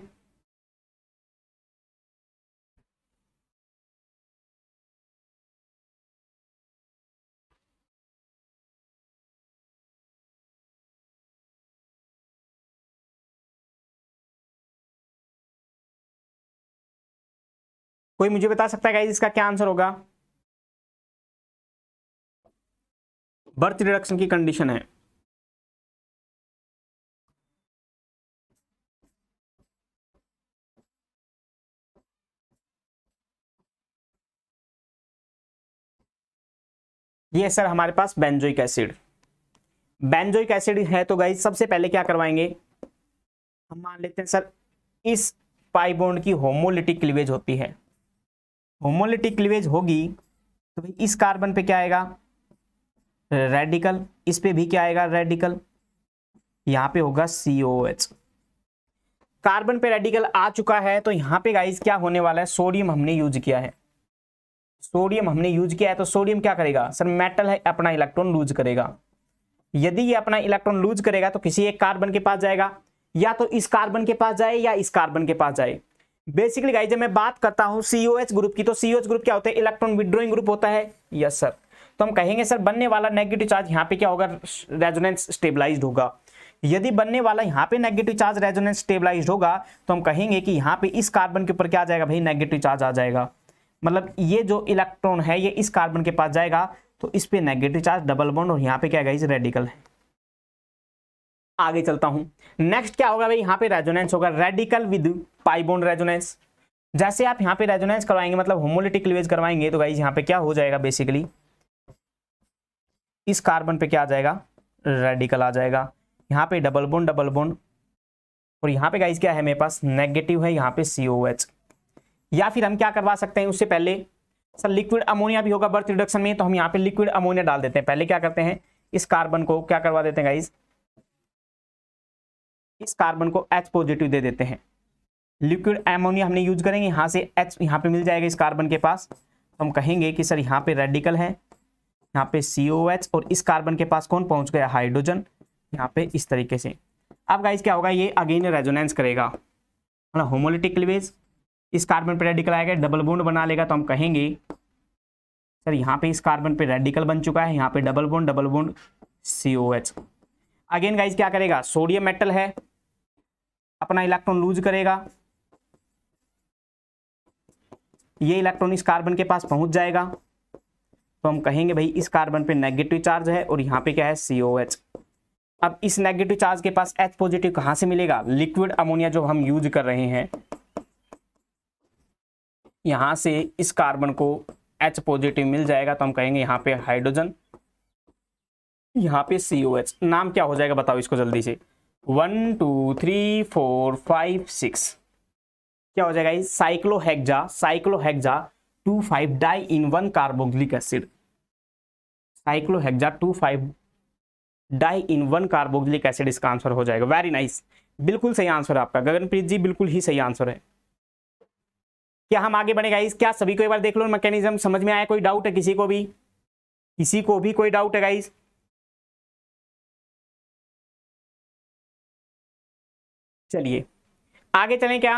कोई मुझे बता सकता है इसका क्या आंसर होगा बर्थ रिडक्शन की कंडीशन है ये सर हमारे पास बेंजोइक एसिड बेंजोइक एसिड है तो गाइज सबसे पहले क्या करवाएंगे हम मान लेते हैं सर इस पाइबोंड की होमोलिटिक क्लीवेज होती है होमोलिटिक क्लिवेज होगी तो भाई इस कार्बन पे क्या आएगा रेडिकल इस पे भी क्या आएगा रेडिकल यहाँ पे होगा सीओ एच कार्बन पे रेडिकल आ चुका है तो यहाँ पे गाइज क्या होने वाला है सोडियम हमने यूज किया है सोडियम हमने यूज किया है तो सोडियम क्या करेगा सर मेटल है अपना इलेक्ट्रॉन लूज करेगा यदि ये अपना इलेक्ट्रॉन लूज करेगा तो किसी एक कार्बन के पास जाएगा या तो इस कार्बन के पास जाए या इस कार्बन के पास जाए बेसिकली गाइज जब मैं बात करता हूँ एच ग्रुप की तो एच ग्रुप क्या होता है इलेक्ट्रॉन विड्रॉइंग ग्रुप होता है यस सर तो हम कहेंगे सर बनने वाला नेगेटिव चार्ज यहाँ पे क्या होगा रेजोनेंस स्टेबलाइज होगा यदि बनने वाला यहाँ पे नेगेटिव चार्ज रेजोनेंस स्टेबलाइज होगा तो हम कहेंगे कि यहाँ पे इस कार्बन के ऊपर क्या आ जाएगा भाई नेगेटिव चार्ज आ जाएगा मतलब ये जो इलेक्ट्रॉन है ये इस कार्बन के पास जाएगा तो इस पे नेगेटिव चार्ज डबल बॉन्ड और यहाँ पे क्या इस रेडिकल है आगे चलता हूं नेक्स्ट क्या होगा भाई यहाँ पे रेजोनेंस होगा रेडिकल विद पाइबोन रेजोनेंस जैसे आप यहाँ पे रेजोनेंस करवाएंगे मतलब होमोलिटिक क्लीवेज करवाएंगे तो गाइज यहाँ पे क्या हो जाएगा बेसिकली इस कार्बन पे क्या आ जाएगा रेडिकल आ जाएगा यहाँ पे डबल बोन डबल बोन और यहाँ पे गाइस क्या है मेरे पास नेगेटिव है यहाँ पे सी या फिर हम क्या करवा सकते हैं उससे पहले सर लिक्विड अमोनिया भी होगा बर्थ रिडक्शन में तो हम यहाँ पे लिक्विड अमोनिया डाल देते हैं पहले क्या करते हैं इस कार्बन को क्या करवा देते हैं गाइज इस कार्बन को एच पॉजिटिव दे देते हैं लिक्विड अमोनिया हमने यूज करेंगे यहाँ से एच यहाँ पे मिल जाएगा इस कार्बन के पास हम कहेंगे कि सर यहाँ पे रेडिकल है यहाँ पे सी और इस कार्बन के पास कौन पहुंच गया हाइड्रोजन यहाँ पे इस तरीके से अब गाइज क्या होगा ये अगेन रेजोनेंस करेगा ना होमोलिटिक क्लिवेज इस कार्बन पे रेडिकल आएगा डबल बोन्ड बना लेगा तो हम कहेंगे सर यहाँ पे इस कार्बन पे रेडिकल बन चुका है यहाँ पे double bond double bond C O H again guys क्या करेगा सोडियम मेटल है अपना इलेक्ट्रॉन लूज करेगा ये इलेक्ट्रॉन इस कार्बन के पास पहुंच जाएगा तो हम कहेंगे भाई इस कार्बन पे नेगेटिव चार्ज है और यहाँ पे क्या है सी अब इस नेगेटिव चार्ज के पास एच पॉजिटिव कहाँ से मिलेगा लिक्विड अमोनिया जो हम यूज कर रहे हैं यहाँ से इस कार्बन को एच पॉजिटिव मिल जाएगा तो हम कहेंगे यहाँ पे हाइड्रोजन यहाँ पे सी नाम क्या हो जाएगा बताओ इसको जल्दी से one two three four five six क्या हो जाएगा cyclohexa cyclohexa two five di ene one carboxylic acid cyclohexa two five di ene one carboxylic acid इसका आंसर हो जाएगा वेरी नाइस बिल्कुल सही आंसर है आपका गगनप्रीत जी बिल्कुल ही सही आंसर है क्या हम आगे बढ़ेगा इस क्या सभी को एक बार देख लो मैकेनिज्म समझ में आया कोई डाउट है किसी को भी किसी को भी कोई डाउट है गाइस चलिए आगे चलें क्या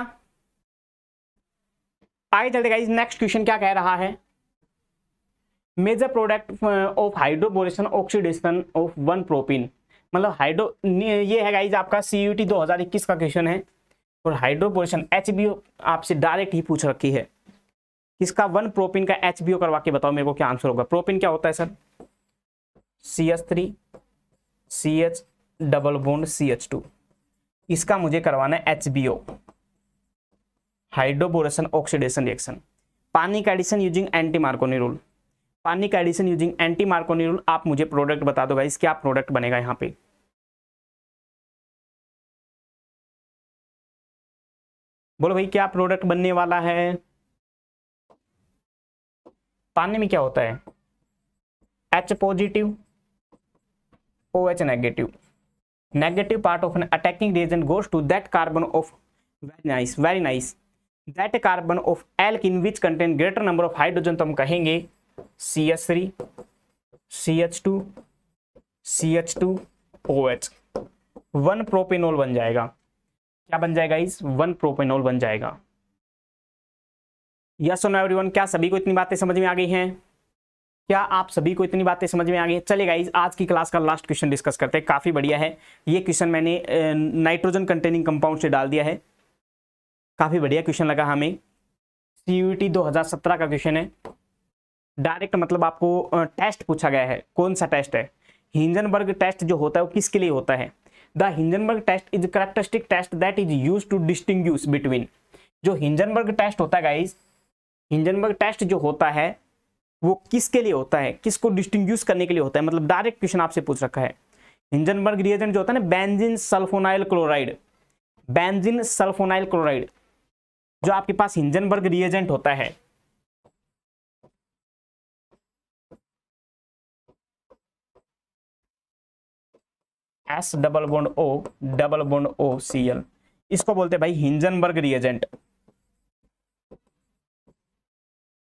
आगे चलते गाइस नेक्स्ट क्वेश्चन क्या कह रहा है major product of hydroboration oxidation of one propene मतलब हाइड्रो ये है गाइज आपका सी यू टी दो हजार इक्कीस का क्वेश्चन है और हाइड्रोबोरेशन एच बी ओ आपसे डायरेक्ट ही पूछ रखी है किसका वन प्रोपिन का एच बी ओ करवा के बताओ मेरे को क्या आंसर होगा प्रोपिन क्या होता है sir C H three C H double bond C H two इसका मुझे करवाना है H B O hydroboration oxidation reaction पानी का addition using anti Markovnikov rule पानी का addition using anti Markovnikov rule आप मुझे प्रोडक्ट बता दो गाइस क्या प्रोडक्ट बनेगा यहाँ पे बोलो भाई क्या प्रोडक्ट बनने वाला है पानी में क्या होता है H positive O H negative negative part of an attacking reagent goes to that carbon of very nice very nice that carbon of alkene which contain greater number of hydrogen तो हम कहेंगे C H three C H two C H two O H one propanol बन जाएगा क्या बन जाएगा इस वन प्रोपेनोल बन जाएगा यस सो नो एवरीवन क्या सभी को इतनी बातें समझ में आ गई हैं क्या आप सभी को इतनी बातें समझ में आ गई चले गाइज आज की क्लास का लास्ट क्वेश्चन डिस्कस करते हैं काफ़ी बढ़िया है ये क्वेश्चन मैंने नाइट्रोजन कंटेनिंग कंपाउंड से डाल दिया है काफ़ी बढ़िया क्वेश्चन लगा हमें सी यू टी दो हज़ार सत्रह का क्वेश्चन है डायरेक्ट मतलब आपको टेस्ट पूछा गया है कौन सा टेस्ट है हिंजनबर्ग टेस्ट जो होता है वो किसके लिए होता है the Hinsberg test is characteristic test that is use to distinguish between जो हिंजनबर्ग टेस्ट होता है गाइज हिंजनबर्ग टेस्ट जो होता है वो किसके लिए होता है किसको डिस्टिंग करने के लिए होता है मतलब डायरेक्ट क्वेश्चन आपसे पूछ रखा है हिंजनबर्ग रिएजेंट जो होता है ना benzene sulfonyl chloride benzene sulfonyl chloride जो आपके पास हिंजनबर्ग रिएजेंट होता है S double bond O double bond O C L इसको बोलते हैं भाई Hinsberg reagent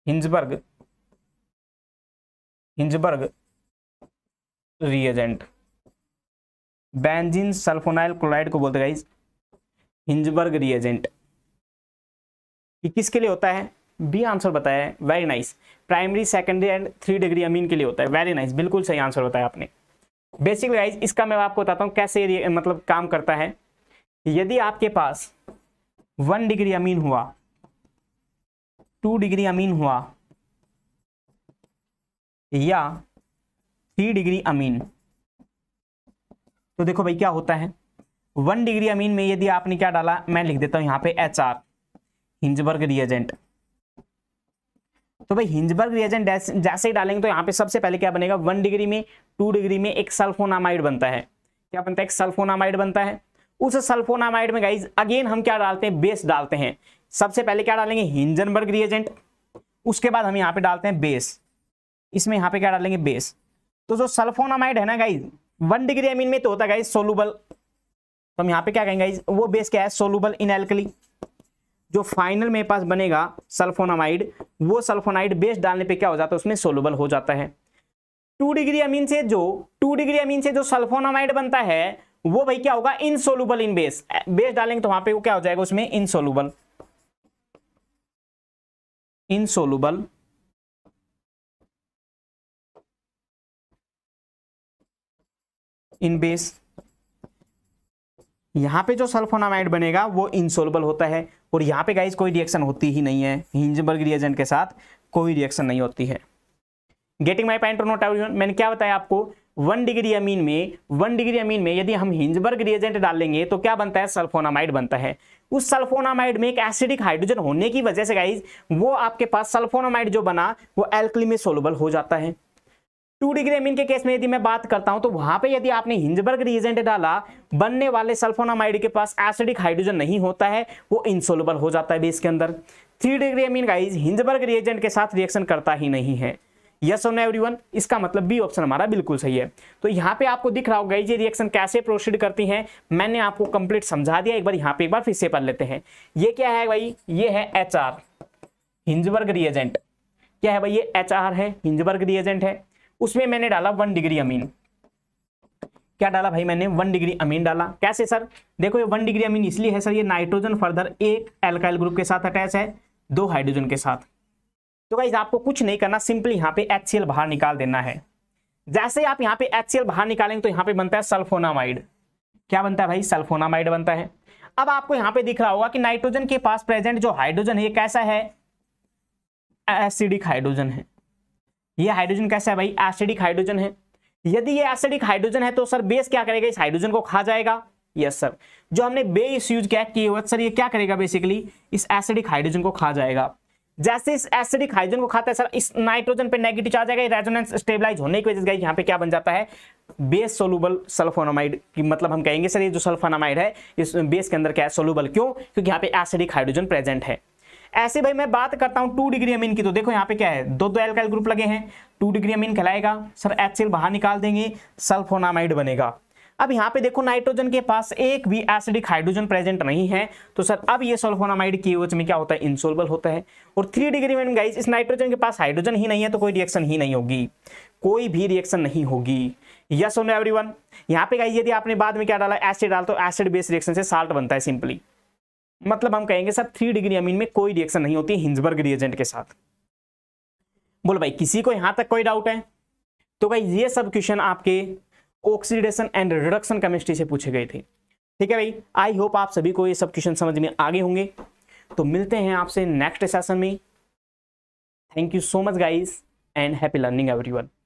Hinsberg Hinsberg reagent benzene sulfonyl chloride को बोलते हैं हिंजबर्ग रिएजेंट ये किसके लिए होता है बी आंसर बताया है very nice primary secondary and three degree amine के लिए होता है वेरी नाइस बिल्कुल सही आंसर बताया आपने बेसिकली गाइज इसका मैं आपको बताता हूँ कैसे मतलब काम करता है यदि आपके पास वन डिग्री अमीन हुआ टू डिग्री अमीन हुआ या थ्री डिग्री अमीन तो देखो भाई क्या होता है वन डिग्री अमीन में यदि आपने क्या डाला मैं लिख देता हूँ यहाँ पे एच आर हिंजबर्ग रिएजेंट तो भाई हिंजबर्ग रिएजेंट जैसे ही डालेंगे तो यहाँ पे सबसे पहले क्या बनेगा वन डिग्री में टू डिग्री में एक सल्फोनामाइड बनता है क्या बनता है एक सल्फोनामाइड बनता है उस सल्फोनामाइड में गाइज अगेन हम क्या डालते हैं बेस डालते हैं सबसे पहले क्या डालेंगे हिंजनबर्ग रिएजेंट उसके बाद हम यहाँ पे डालते हैं बेस इसमें यहाँ पे क्या डालेंगे बेस तो जो सल्फोनामाइड है ना गाइज वन डिग्री अमीन में तो होता है गाइज सोलूबल तो हम यहाँ पे क्या कहेंगे वो बेस क्या है सोलूबल इन एल्कली जो फाइनल मेरे पास बनेगा सल्फोनामाइड वो सल्फोनाइड बेस डालने पे क्या हो जाता है उसमें सोलबल हो जाता है टू डिग्री अमीन से जो टू डिग्री अमीन से जो सल्फोनामाइड बनता है वो भाई क्या होगा insoluble in base base डालेंगे तो वहां पे वो क्या हो जाएगा उसमें इनसोलूबल सोलूबल इन बेस यहाँ पे जो सल्फोनामाइड बनेगा वो इंसोलबल होता है और यहाँ पे गाइज कोई रिएक्शन होती ही नहीं है हिंजबर्ग रिएजेंट के साथ कोई रिएक्शन नहीं होती है getting my point note everyone मैंने क्या बताया आपको वन डिग्री अमीन में वन डिग्री अमीन में यदि हम हिंजबर्ग रिएजेंट डालेंगे तो क्या बनता है सल्फोनामाइड बनता है उस सल्फोनामाइड में एक एसिडिक हाइड्रोजन होने की वजह से गाइज वो आपके पास सल्फोनामाइड जो बना वो एल्कली में सोलबल हो जाता है टू डिग्री एमिन के केस में यदि मैं बात करता हूं तो वहां पे यदि आपने हिंजबर्ग रिएजेंट डाला बनने वाले सल्फोनामाइड के पास एसिडिक हाइड्रोजन नहीं होता है वो इनसोलबल हो जाता है बेस के अंदर three degree amine guys Hinsberg reagent के साथ रिएक्शन करता ही नहीं है यस और एवरीवन इसका मतलब बी ऑप्शन हमारा बिल्कुल सही है तो यहाँ पे आपको दिख रहा होगा ये रिएक्शन कैसे प्रोसीड करती हैं मैंने आपको कंप्लीट समझा दिया एक बार यहाँ पे एक बार फिर से पढ़ लेते हैं ये क्या है भाई ये है एच आर हिंजबर्ग रिएजेंट क्या है भाई ये एच आर है हिंजबर्ग रिएजेंट है उसमें मैंने डाला वन डिग्री अमीन क्या डाला भाई मैंने वन डिग्री अमीन डाला कैसे सर देखो ये वन डिग्री अमीन इसलिए है सर ये नाइट्रोजन फर्दर एक एल्काइल ग्रुप के साथ अटैच है दो हाइड्रोजन के साथ तो भाई आपको कुछ नहीं करना सिंपली यहाँ पे एच बाहर निकाल देना है जैसे आप यहाँ पे एच बाहर निकालेंगे तो यहाँ पे बनता है सल्फोनामाइड क्या बनता है भाई सल्फोनामाइड बनता है अब आपको यहाँ पे दिख रहा होगा कि नाइट्रोजन के पास प्रेजेंट जो हाइड्रोजन है ये कैसा है एसिडिक हाइड्रोजन है ये हाइड्रोजन कैसा है भाई एसिडिक हाइड्रोजन है यदि ये एसिडिक हाइड्रोजन है तो सर बेस क्या करेगा इस हाइड्रोजन को खा जाएगा यस सर जो हमने बेस यूज क्या किए हुआ सर ये क्या करेगा बेसिकली इस एसिडिक हाइड्रोजन को खा जाएगा जैसे इस एसिडिक हाइड्रोजन को खाता है सर इस नाइट्रोजन पे नेगेटिव चार्ज आएगा रेजोनेंस स्टेबलाइज होने की वजह से यहाँ पे क्या बन जाता है बेस सोलूबल सल्फोनामाइड की मतलब हम कहेंगे सर ये जो सल्फोनामाइड है इस बेस के अंदर क्या है सोलूबल क्यों क्योंकि यहाँ पे एसिडिक हाइड्रोजन प्रेजेंट है ऐसे भाई मैं बात करता हूँ टू डिग्री अमीन की तो देखो यहाँ पे क्या है दो दो एल्काइल ग्रुप लगे हैं टू डिग्री अमीन कहलाएगा सर एच बाहर निकाल देंगे सल्फोनामाइड बनेगा अब यहाँ पे देखो नाइट्रोजन के पास एक भी एसिडिक हाइड्रोजन प्रेजेंट नहीं है तो सर अब ये सल्फोनामाइड की में क्या होता है इंसोल्बल होता है और थ्री डिग्री में गाइज इस नाइट्रोजन के पास हाइड्रोजन ही नहीं है तो कोई रिएक्शन ही नहीं होगी कोई भी रिएक्शन नहीं होगी यस ऑन एवरी वन यहाँ पे गाइज यदि आपने बाद में क्या डाला एसिड डाल तो एसिड बेस रिएक्शन से साल्ट बनता है सिंपली मतलब हम कहेंगे सर थ्री डिग्री अमीन में कोई रिएक्शन नहीं होती हिंजबर्ग रिएजेंट के साथ बोलो भाई किसी को यहां तक कोई डाउट है तो भाई ये सब क्वेश्चन आपके ऑक्सीडेशन एंड रिडक्शन केमिस्ट्री से पूछे गए थे ठीक है भाई आई होप आप सभी को ये सब क्वेश्चन समझ में आगे होंगे तो मिलते हैं आपसे नेक्स्ट सेशन में thank you so much guys and happy learning everyone